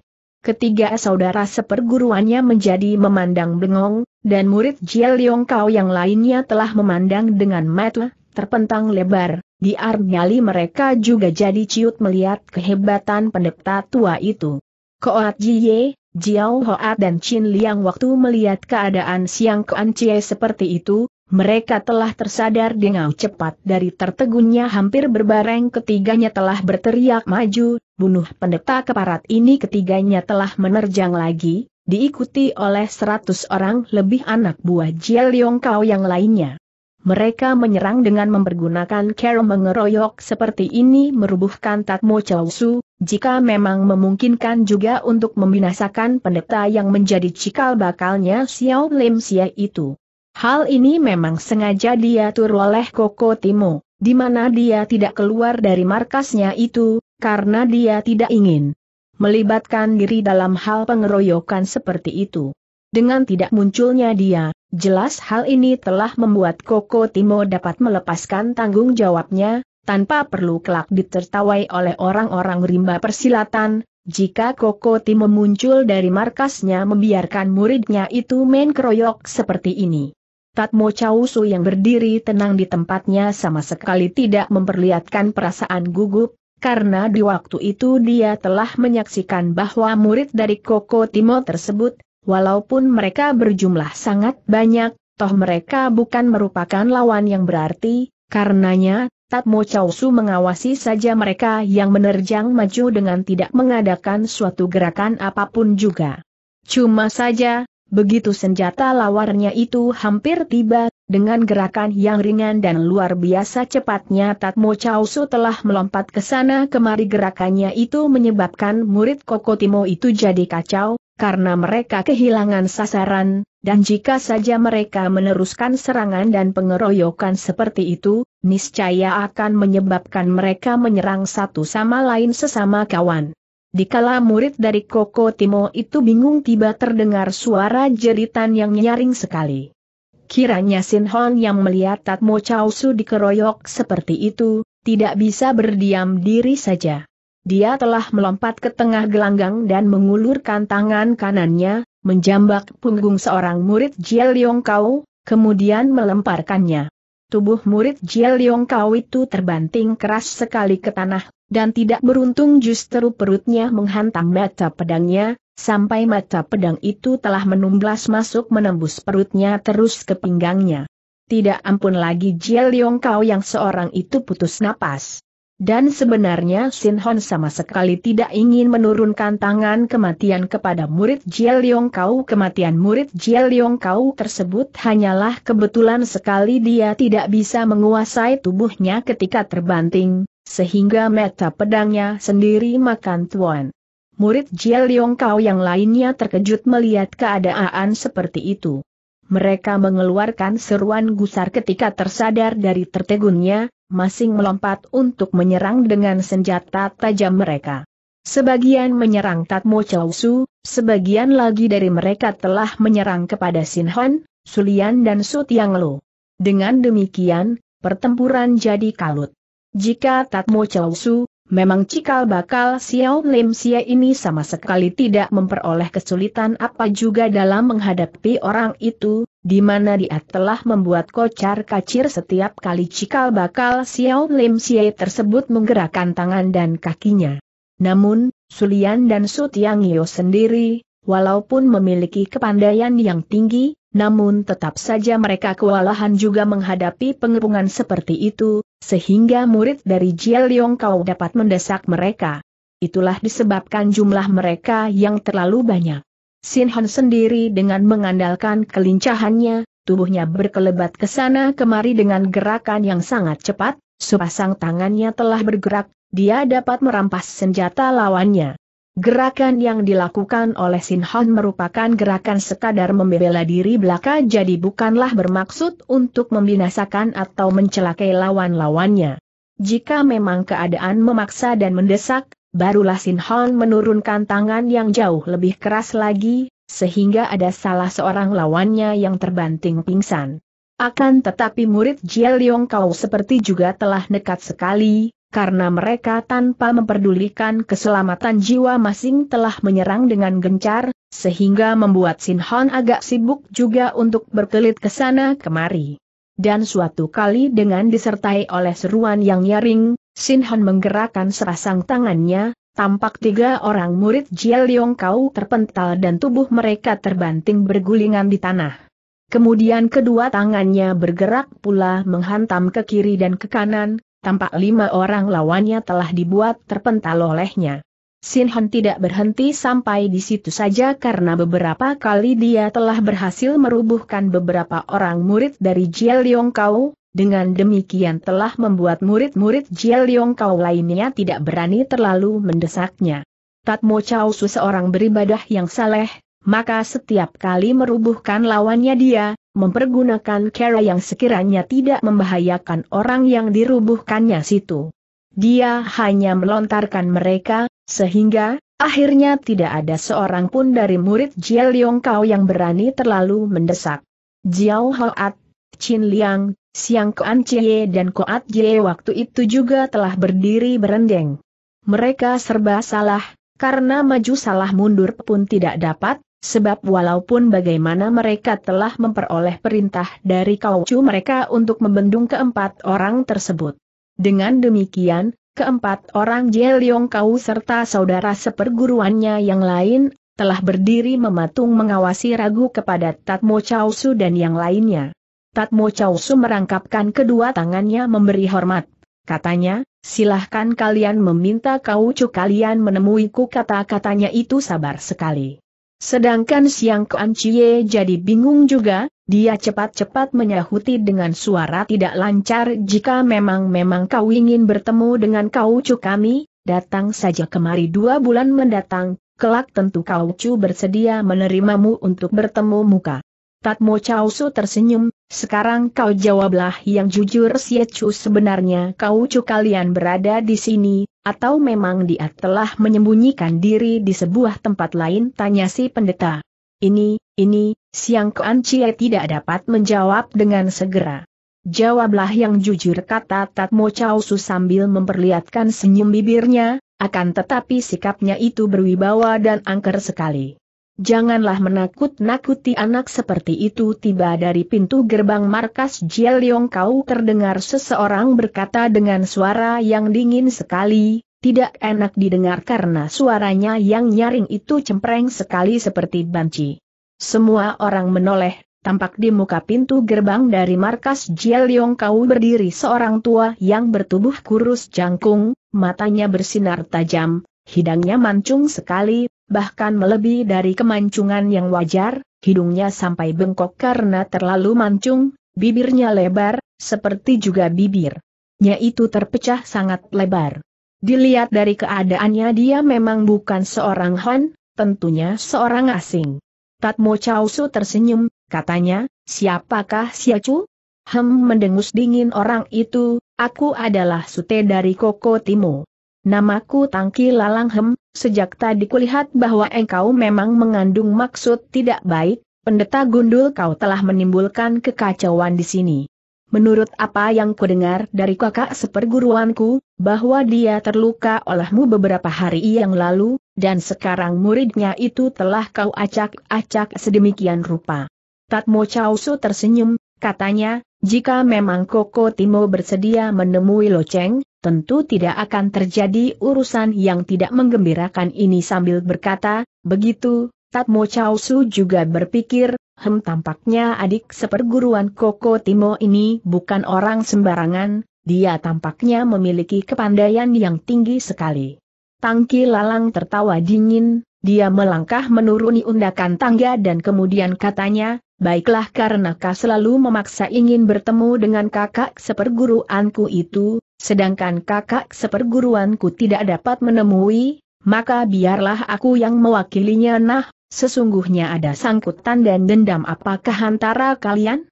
A: Ketiga saudara seperguruannya menjadi memandang bengong, dan murid Jie Kau yang lainnya telah memandang dengan mata terpentang lebar, biar nyali mereka juga jadi ciut melihat kehebatan pendeta tua itu. Koat Jiye, Jiao Hoat dan Chin Liang waktu melihat keadaan Siang Koan Chie seperti itu, mereka telah tersadar dengan cepat dari tertegunnya hampir berbareng ketiganya telah berteriak maju, bunuh pendeta keparat ini ketiganya telah menerjang lagi, diikuti oleh seratus orang lebih anak buah Jiel Yong Kau yang lainnya. Mereka menyerang dengan mempergunakan cara mengeroyok seperti ini merubuhkan Tatmo Chausu, jika memang memungkinkan juga untuk membinasakan pendeta yang menjadi cikal bakalnya Xiao Lim Xia itu. Hal ini memang sengaja diatur oleh Koko Timo, di mana dia tidak keluar dari markasnya itu, karena dia tidak ingin melibatkan diri dalam hal pengeroyokan seperti itu. Dengan tidak munculnya dia, Jelas hal ini telah membuat Koko Timo dapat melepaskan tanggung jawabnya, tanpa perlu kelak ditertawai oleh orang-orang rimba persilatan, jika Koko Timo muncul dari markasnya membiarkan muridnya itu main keroyok seperti ini. Tatmo Chausu yang berdiri tenang di tempatnya sama sekali tidak memperlihatkan perasaan gugup, karena di waktu itu dia telah menyaksikan bahwa murid dari Koko Timo tersebut, Walaupun mereka berjumlah sangat banyak, toh mereka bukan merupakan lawan yang berarti, karenanya, Tatmo Chausu mengawasi saja mereka yang menerjang maju dengan tidak mengadakan suatu gerakan apapun juga. Cuma saja, begitu senjata lawarnya itu hampir tiba, dengan gerakan yang ringan dan luar biasa cepatnya Tatmo Chausu telah melompat ke sana kemari gerakannya itu menyebabkan murid Kokotimo itu jadi kacau, karena mereka kehilangan sasaran, dan jika saja mereka meneruskan serangan dan pengeroyokan seperti itu, niscaya akan menyebabkan mereka menyerang satu sama lain sesama kawan. Dikala murid dari Koko Timo itu bingung tiba terdengar suara jeritan yang nyaring sekali. Kiranya Sin Hon yang melihat Tatmo Chausu dikeroyok seperti itu, tidak bisa berdiam diri saja. Dia telah melompat ke tengah gelanggang dan mengulurkan tangan kanannya, menjambak punggung seorang murid Jie Liong Kau, kemudian melemparkannya. Tubuh murid Jie Liong Kau itu terbanting keras sekali ke tanah, dan tidak beruntung justru perutnya menghantam mata pedangnya, sampai mata pedang itu telah menumblas masuk menembus perutnya terus ke pinggangnya. Tidak ampun lagi Jie Liong Kau yang seorang itu putus napas. Dan sebenarnya Sin Hon sama sekali tidak ingin menurunkan tangan kematian kepada murid Jie Leong Kau. Kematian murid Jie Leong Kau tersebut hanyalah kebetulan sekali dia tidak bisa menguasai tubuhnya ketika terbanting, sehingga meta pedangnya sendiri makan tuan. Murid Jie Leong Kau yang lainnya terkejut melihat keadaan seperti itu. Mereka mengeluarkan seruan gusar ketika tersadar dari tertegunnya, masing melompat untuk menyerang dengan senjata tajam mereka. Sebagian menyerang Tatmo Chausu, sebagian lagi dari mereka telah menyerang kepada Sinhon, Sulian dan Sutiang Lu. Dengan demikian, pertempuran jadi kalut. Jika Tatmo Chausu, Memang cikal bakal Xiao Lim Xie ini sama sekali tidak memperoleh kesulitan apa juga dalam menghadapi orang itu, di mana dia telah membuat kocar kacir setiap kali cikal bakal Xiao Lim Xie tersebut menggerakkan tangan dan kakinya. Namun, Sulian dan Su Tiang Yo sendiri, walaupun memiliki kepandaian yang tinggi, namun tetap saja mereka kewalahan juga menghadapi pengepungan seperti itu, sehingga murid dari Jia Liong Kau dapat mendesak mereka. Itulah disebabkan jumlah mereka yang terlalu banyak. Sin Hon sendiri dengan mengandalkan kelincahannya, tubuhnya berkelebat ke sana kemari dengan gerakan yang sangat cepat, sepasang tangannya telah bergerak, dia dapat merampas senjata lawannya. Gerakan yang dilakukan oleh Sin Han merupakan gerakan sekadar membela diri belaka jadi bukanlah bermaksud untuk membinasakan atau mencelakai lawan-lawannya. Jika memang keadaan memaksa dan mendesak, barulah Sin Han menurunkan tangan yang jauh lebih keras lagi, sehingga ada salah seorang lawannya yang terbanting pingsan. Akan tetapi murid Jia Kau seperti juga telah nekat sekali, karena mereka tanpa memperdulikan keselamatan jiwa masing telah menyerang dengan gencar, sehingga membuat Sin Hon agak sibuk juga untuk berkelit ke sana kemari. Dan suatu kali dengan disertai oleh seruan yang nyaring, Sin Hon menggerakkan serasang tangannya, tampak tiga orang murid Jiel Kau terpental dan tubuh mereka terbanting bergulingan di tanah. Kemudian kedua tangannya bergerak pula menghantam ke kiri dan ke kanan, tampak lima orang lawannya telah dibuat terpental olehnya. Hon tidak berhenti sampai di situ saja karena beberapa kali dia telah berhasil merubuhkan beberapa orang murid dari Jia Liong Kau, dengan demikian telah membuat murid-murid Jia Liong Kau lainnya tidak berani terlalu mendesaknya. Tatmo Chau seorang beribadah yang saleh, maka setiap kali merubuhkan lawannya dia, mempergunakan cara yang sekiranya tidak membahayakan orang yang dirubuhkannya situ. Dia hanya melontarkan mereka, sehingga, akhirnya tidak ada seorang pun dari murid Jia Liong Kau yang berani terlalu mendesak. Jiao Hoat, Chin Liang, Siang Koan Cie dan Koat Jie waktu itu juga telah berdiri berendeng. Mereka serba salah, karena maju salah mundur pun tidak dapat, Sebab walaupun bagaimana mereka telah memperoleh perintah dari kaucu mereka untuk membendung keempat orang tersebut. Dengan demikian, keempat orang Jeliong Kau serta saudara seperguruannya yang lain, telah berdiri mematung mengawasi ragu kepada Tatmo Chausu dan yang lainnya. Tatmo Chausu merangkapkan kedua tangannya memberi hormat. Katanya, silahkan kalian meminta kaucu kalian menemuiku kata-katanya itu sabar sekali. Sedangkan Siang Kuan Chie jadi bingung juga, dia cepat-cepat menyahuti dengan suara tidak lancar jika memang-memang kau ingin bertemu dengan kau cu kami, datang saja kemari dua bulan mendatang, kelak tentu kau cu bersedia menerimamu untuk bertemu muka. Tatmo Su tersenyum, sekarang kau jawablah yang jujur Siechu sebenarnya kau cu kalian berada di sini, atau memang dia telah menyembunyikan diri di sebuah tempat lain tanya si pendeta. Ini, ini, Siang Kuan Chie tidak dapat menjawab dengan segera. Jawablah yang jujur kata Tatmo Chow sambil memperlihatkan senyum bibirnya, akan tetapi sikapnya itu berwibawa dan angker sekali. Janganlah menakut-nakuti anak seperti itu tiba dari pintu gerbang markas Jialiong Kau terdengar seseorang berkata dengan suara yang dingin sekali, tidak enak didengar karena suaranya yang nyaring itu cempreng sekali seperti banci. Semua orang menoleh, tampak di muka pintu gerbang dari markas Jialiong Kau berdiri seorang tua yang bertubuh kurus jangkung, matanya bersinar tajam, hidangnya mancung sekali, bahkan melebihi dari kemancungan yang wajar, hidungnya sampai bengkok karena terlalu mancung, bibirnya lebar, seperti juga bibirnya itu terpecah sangat lebar. Dilihat dari keadaannya dia memang bukan seorang Han, tentunya seorang asing. Tatmo Chausu tersenyum, katanya, siapakah Siacu? Hem mendengus dingin orang itu, aku adalah sute dari Koko Timo. Namaku Tangki Lalang Hem, sejak tadi kulihat bahwa engkau memang mengandung maksud tidak baik, pendeta gundul kau telah menimbulkan kekacauan di sini. Menurut apa yang kudengar dari kakak seperguruanku, bahwa dia terluka olehmu beberapa hari yang lalu, dan sekarang muridnya itu telah kau acak-acak sedemikian rupa. Tatmo Chausu tersenyum, Katanya, jika memang Koko Timo bersedia menemui Loceng, tentu tidak akan terjadi urusan yang tidak menggembirakan ini sambil berkata, begitu, Tatmo Chao Su juga berpikir, hem tampaknya adik seperguruan Koko Timo ini bukan orang sembarangan, dia tampaknya memiliki kepandaian yang tinggi sekali. Tangki lalang tertawa dingin, dia melangkah menuruni undakan tangga dan kemudian katanya, Baiklah karena kau selalu memaksa ingin bertemu dengan kakak seperguruanku itu, sedangkan kakak seperguruanku tidak dapat menemui, maka biarlah aku yang mewakilinya nah, sesungguhnya ada sangkutan dan dendam apakah antara kalian?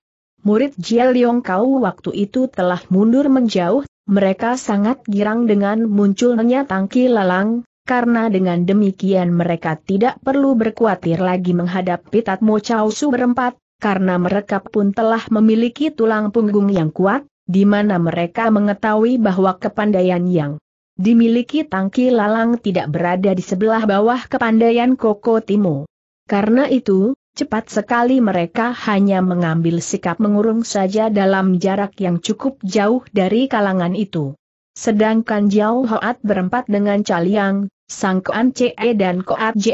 A: Murid Jiel Yong Kau waktu itu telah mundur menjauh, mereka sangat girang dengan munculnya tangki lalang, karena dengan demikian mereka tidak perlu berkuatir lagi menghadapi Tatmo Chow berempat, karena mereka pun telah memiliki tulang punggung yang kuat, di mana mereka mengetahui bahwa kepandaian yang dimiliki Tangki Lalang tidak berada di sebelah bawah kepandaian Koko Timo. Karena itu, Cepat sekali mereka hanya mengambil sikap mengurung saja dalam jarak yang cukup jauh dari kalangan itu. Sedangkan Jiao Hoat berempat dengan Caliang, Sang Koan Ce dan Koat Je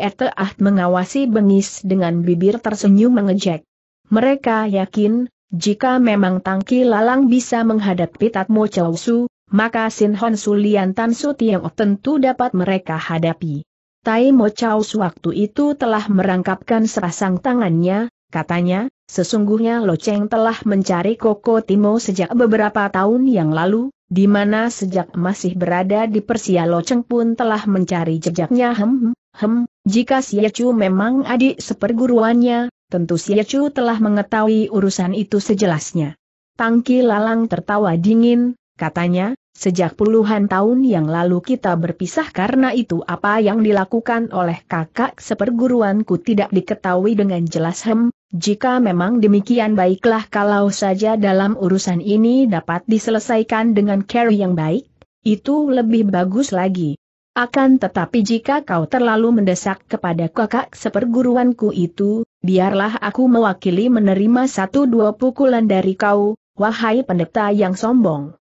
A: mengawasi bengis dengan bibir tersenyum mengejek. Mereka yakin, jika memang Tangki Lalang bisa menghadapi Tatmo Chowsu, maka Sin Hon Sulian Tan Su Tiang tentu dapat mereka hadapi. Tai Mo Chow Su waktu itu telah merangkapkan serasang tangannya, katanya, sesungguhnya Lo Cheng telah mencari Koko Timo sejak beberapa tahun yang lalu, di mana sejak masih berada di Persia Loceng pun telah mencari jejaknya hem, hem, jika si Yechu memang adik seperguruannya, tentu si Yechu telah mengetahui urusan itu sejelasnya. Tangki Lalang tertawa dingin, katanya, Sejak puluhan tahun yang lalu kita berpisah karena itu apa yang dilakukan oleh kakak seperguruanku tidak diketahui dengan jelas hem, jika memang demikian baiklah kalau saja dalam urusan ini dapat diselesaikan dengan care yang baik, itu lebih bagus lagi. Akan tetapi jika kau terlalu mendesak kepada kakak seperguruanku itu, biarlah aku mewakili menerima satu dua pukulan dari kau, wahai pendeta yang sombong.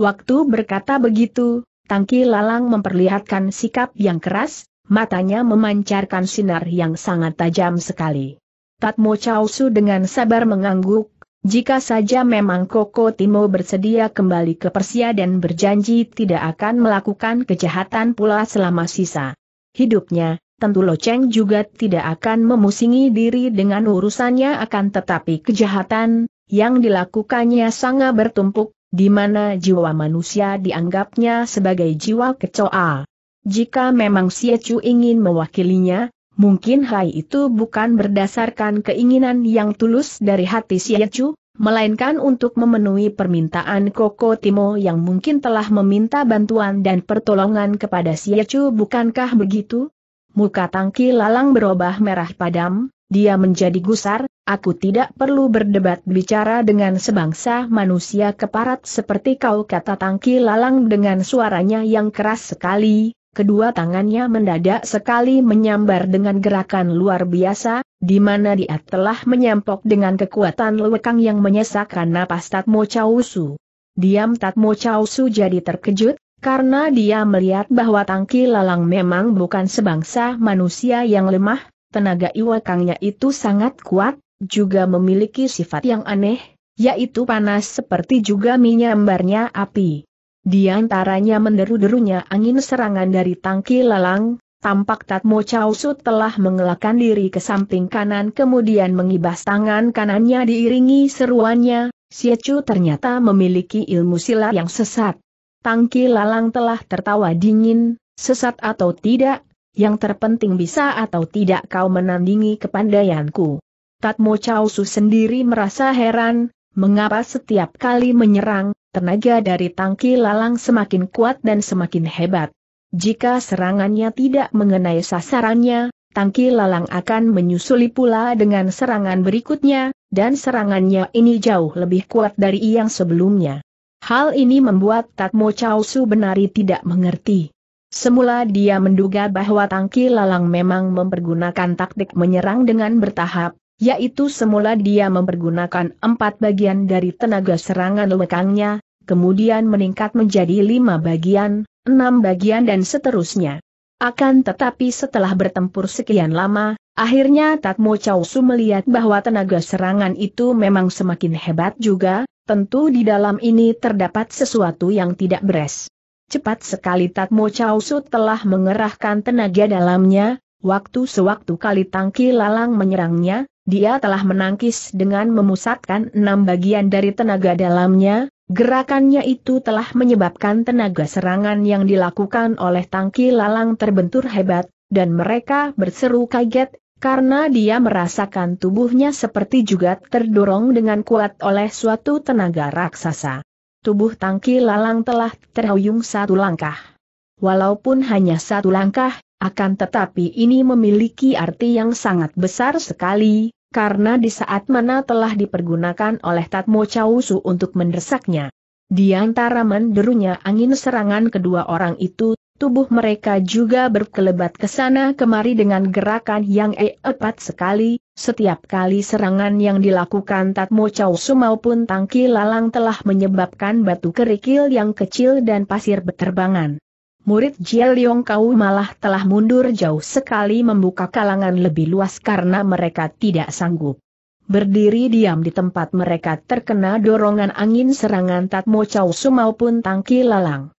A: Waktu berkata begitu, Tangki Lalang memperlihatkan sikap yang keras, matanya memancarkan sinar yang sangat tajam sekali. Tatmo Chausu dengan sabar mengangguk, jika saja memang Koko Timo bersedia kembali ke Persia dan berjanji tidak akan melakukan kejahatan pula selama sisa hidupnya, tentu Loceng juga tidak akan memusingi diri dengan urusannya akan tetapi kejahatan, yang dilakukannya sangat bertumpuk, di mana jiwa manusia dianggapnya sebagai jiwa kecoa. Jika memang Chu ingin mewakilinya, mungkin hal itu bukan berdasarkan keinginan yang tulus dari hati Chu, melainkan untuk memenuhi permintaan Koko Timo yang mungkin telah meminta bantuan dan pertolongan kepada Chu bukankah begitu? Muka tangki lalang berubah merah padam, dia menjadi gusar, aku tidak perlu berdebat bicara dengan sebangsa manusia keparat seperti kau kata tangki lalang dengan suaranya yang keras sekali, kedua tangannya mendadak sekali menyambar dengan gerakan luar biasa, di mana dia telah menyampok dengan kekuatan lewekang yang menyesakkan napas Tatmo Chausu. Diam Tatmo Chausu jadi terkejut, karena dia melihat bahwa Tangki Lalang memang bukan sebangsa manusia yang lemah, tenaga iwakangnya itu sangat kuat, juga memiliki sifat yang aneh, yaitu panas seperti juga menyambarnya api. Di antaranya menderu-derunya angin serangan dari tangki lalang, tampak Tatmo Chausu telah mengelakkan diri ke samping kanan kemudian mengibas tangan kanannya diiringi seruannya, siacu ternyata memiliki ilmu silat yang sesat. Tangki lalang telah tertawa dingin, sesat atau tidak, yang terpenting bisa atau tidak kau menandingi kepandaianku. Tatmo Chow sendiri merasa heran, mengapa setiap kali menyerang, tenaga dari tangki lalang semakin kuat dan semakin hebat. Jika serangannya tidak mengenai sasarannya, tangki lalang akan menyusuli pula dengan serangan berikutnya, dan serangannya ini jauh lebih kuat dari yang sebelumnya. Hal ini membuat Tatmo Chow Su benari tidak mengerti. Semula dia menduga bahwa Tangki Lalang memang mempergunakan taktik menyerang dengan bertahap, yaitu semula dia mempergunakan empat bagian dari tenaga serangan lekangnya, kemudian meningkat menjadi lima bagian, enam bagian dan seterusnya. Akan tetapi setelah bertempur sekian lama, akhirnya Tatmo Chow Su melihat bahwa tenaga serangan itu memang semakin hebat juga, tentu di dalam ini terdapat sesuatu yang tidak beres. Cepat sekali Chau Su telah mengerahkan tenaga dalamnya, waktu sewaktu kali tangki lalang menyerangnya, dia telah menangkis dengan memusatkan enam bagian dari tenaga dalamnya, gerakannya itu telah menyebabkan tenaga serangan yang dilakukan oleh tangki lalang terbentur hebat, dan mereka berseru kaget, karena dia merasakan tubuhnya seperti juga terdorong dengan kuat oleh suatu tenaga raksasa tubuh tangki lalang telah terhuyung satu langkah. Walaupun hanya satu langkah, akan tetapi ini memiliki arti yang sangat besar sekali, karena di saat mana telah dipergunakan oleh Tatmo Chausu untuk mendesaknya. Di antara menderunya angin serangan kedua orang itu, tubuh mereka juga berkelebat ke sana kemari dengan gerakan yang epat sekali, setiap kali serangan yang dilakukan Tatmo Chow Su maupun Tangki Lalang telah menyebabkan batu kerikil yang kecil dan pasir berterbangan. Murid Jiel Liong Kau malah telah mundur jauh sekali membuka kalangan lebih luas karena mereka tidak sanggup. Berdiri diam di tempat mereka terkena dorongan angin serangan Tatmo Chow Su maupun Tangki Lalang.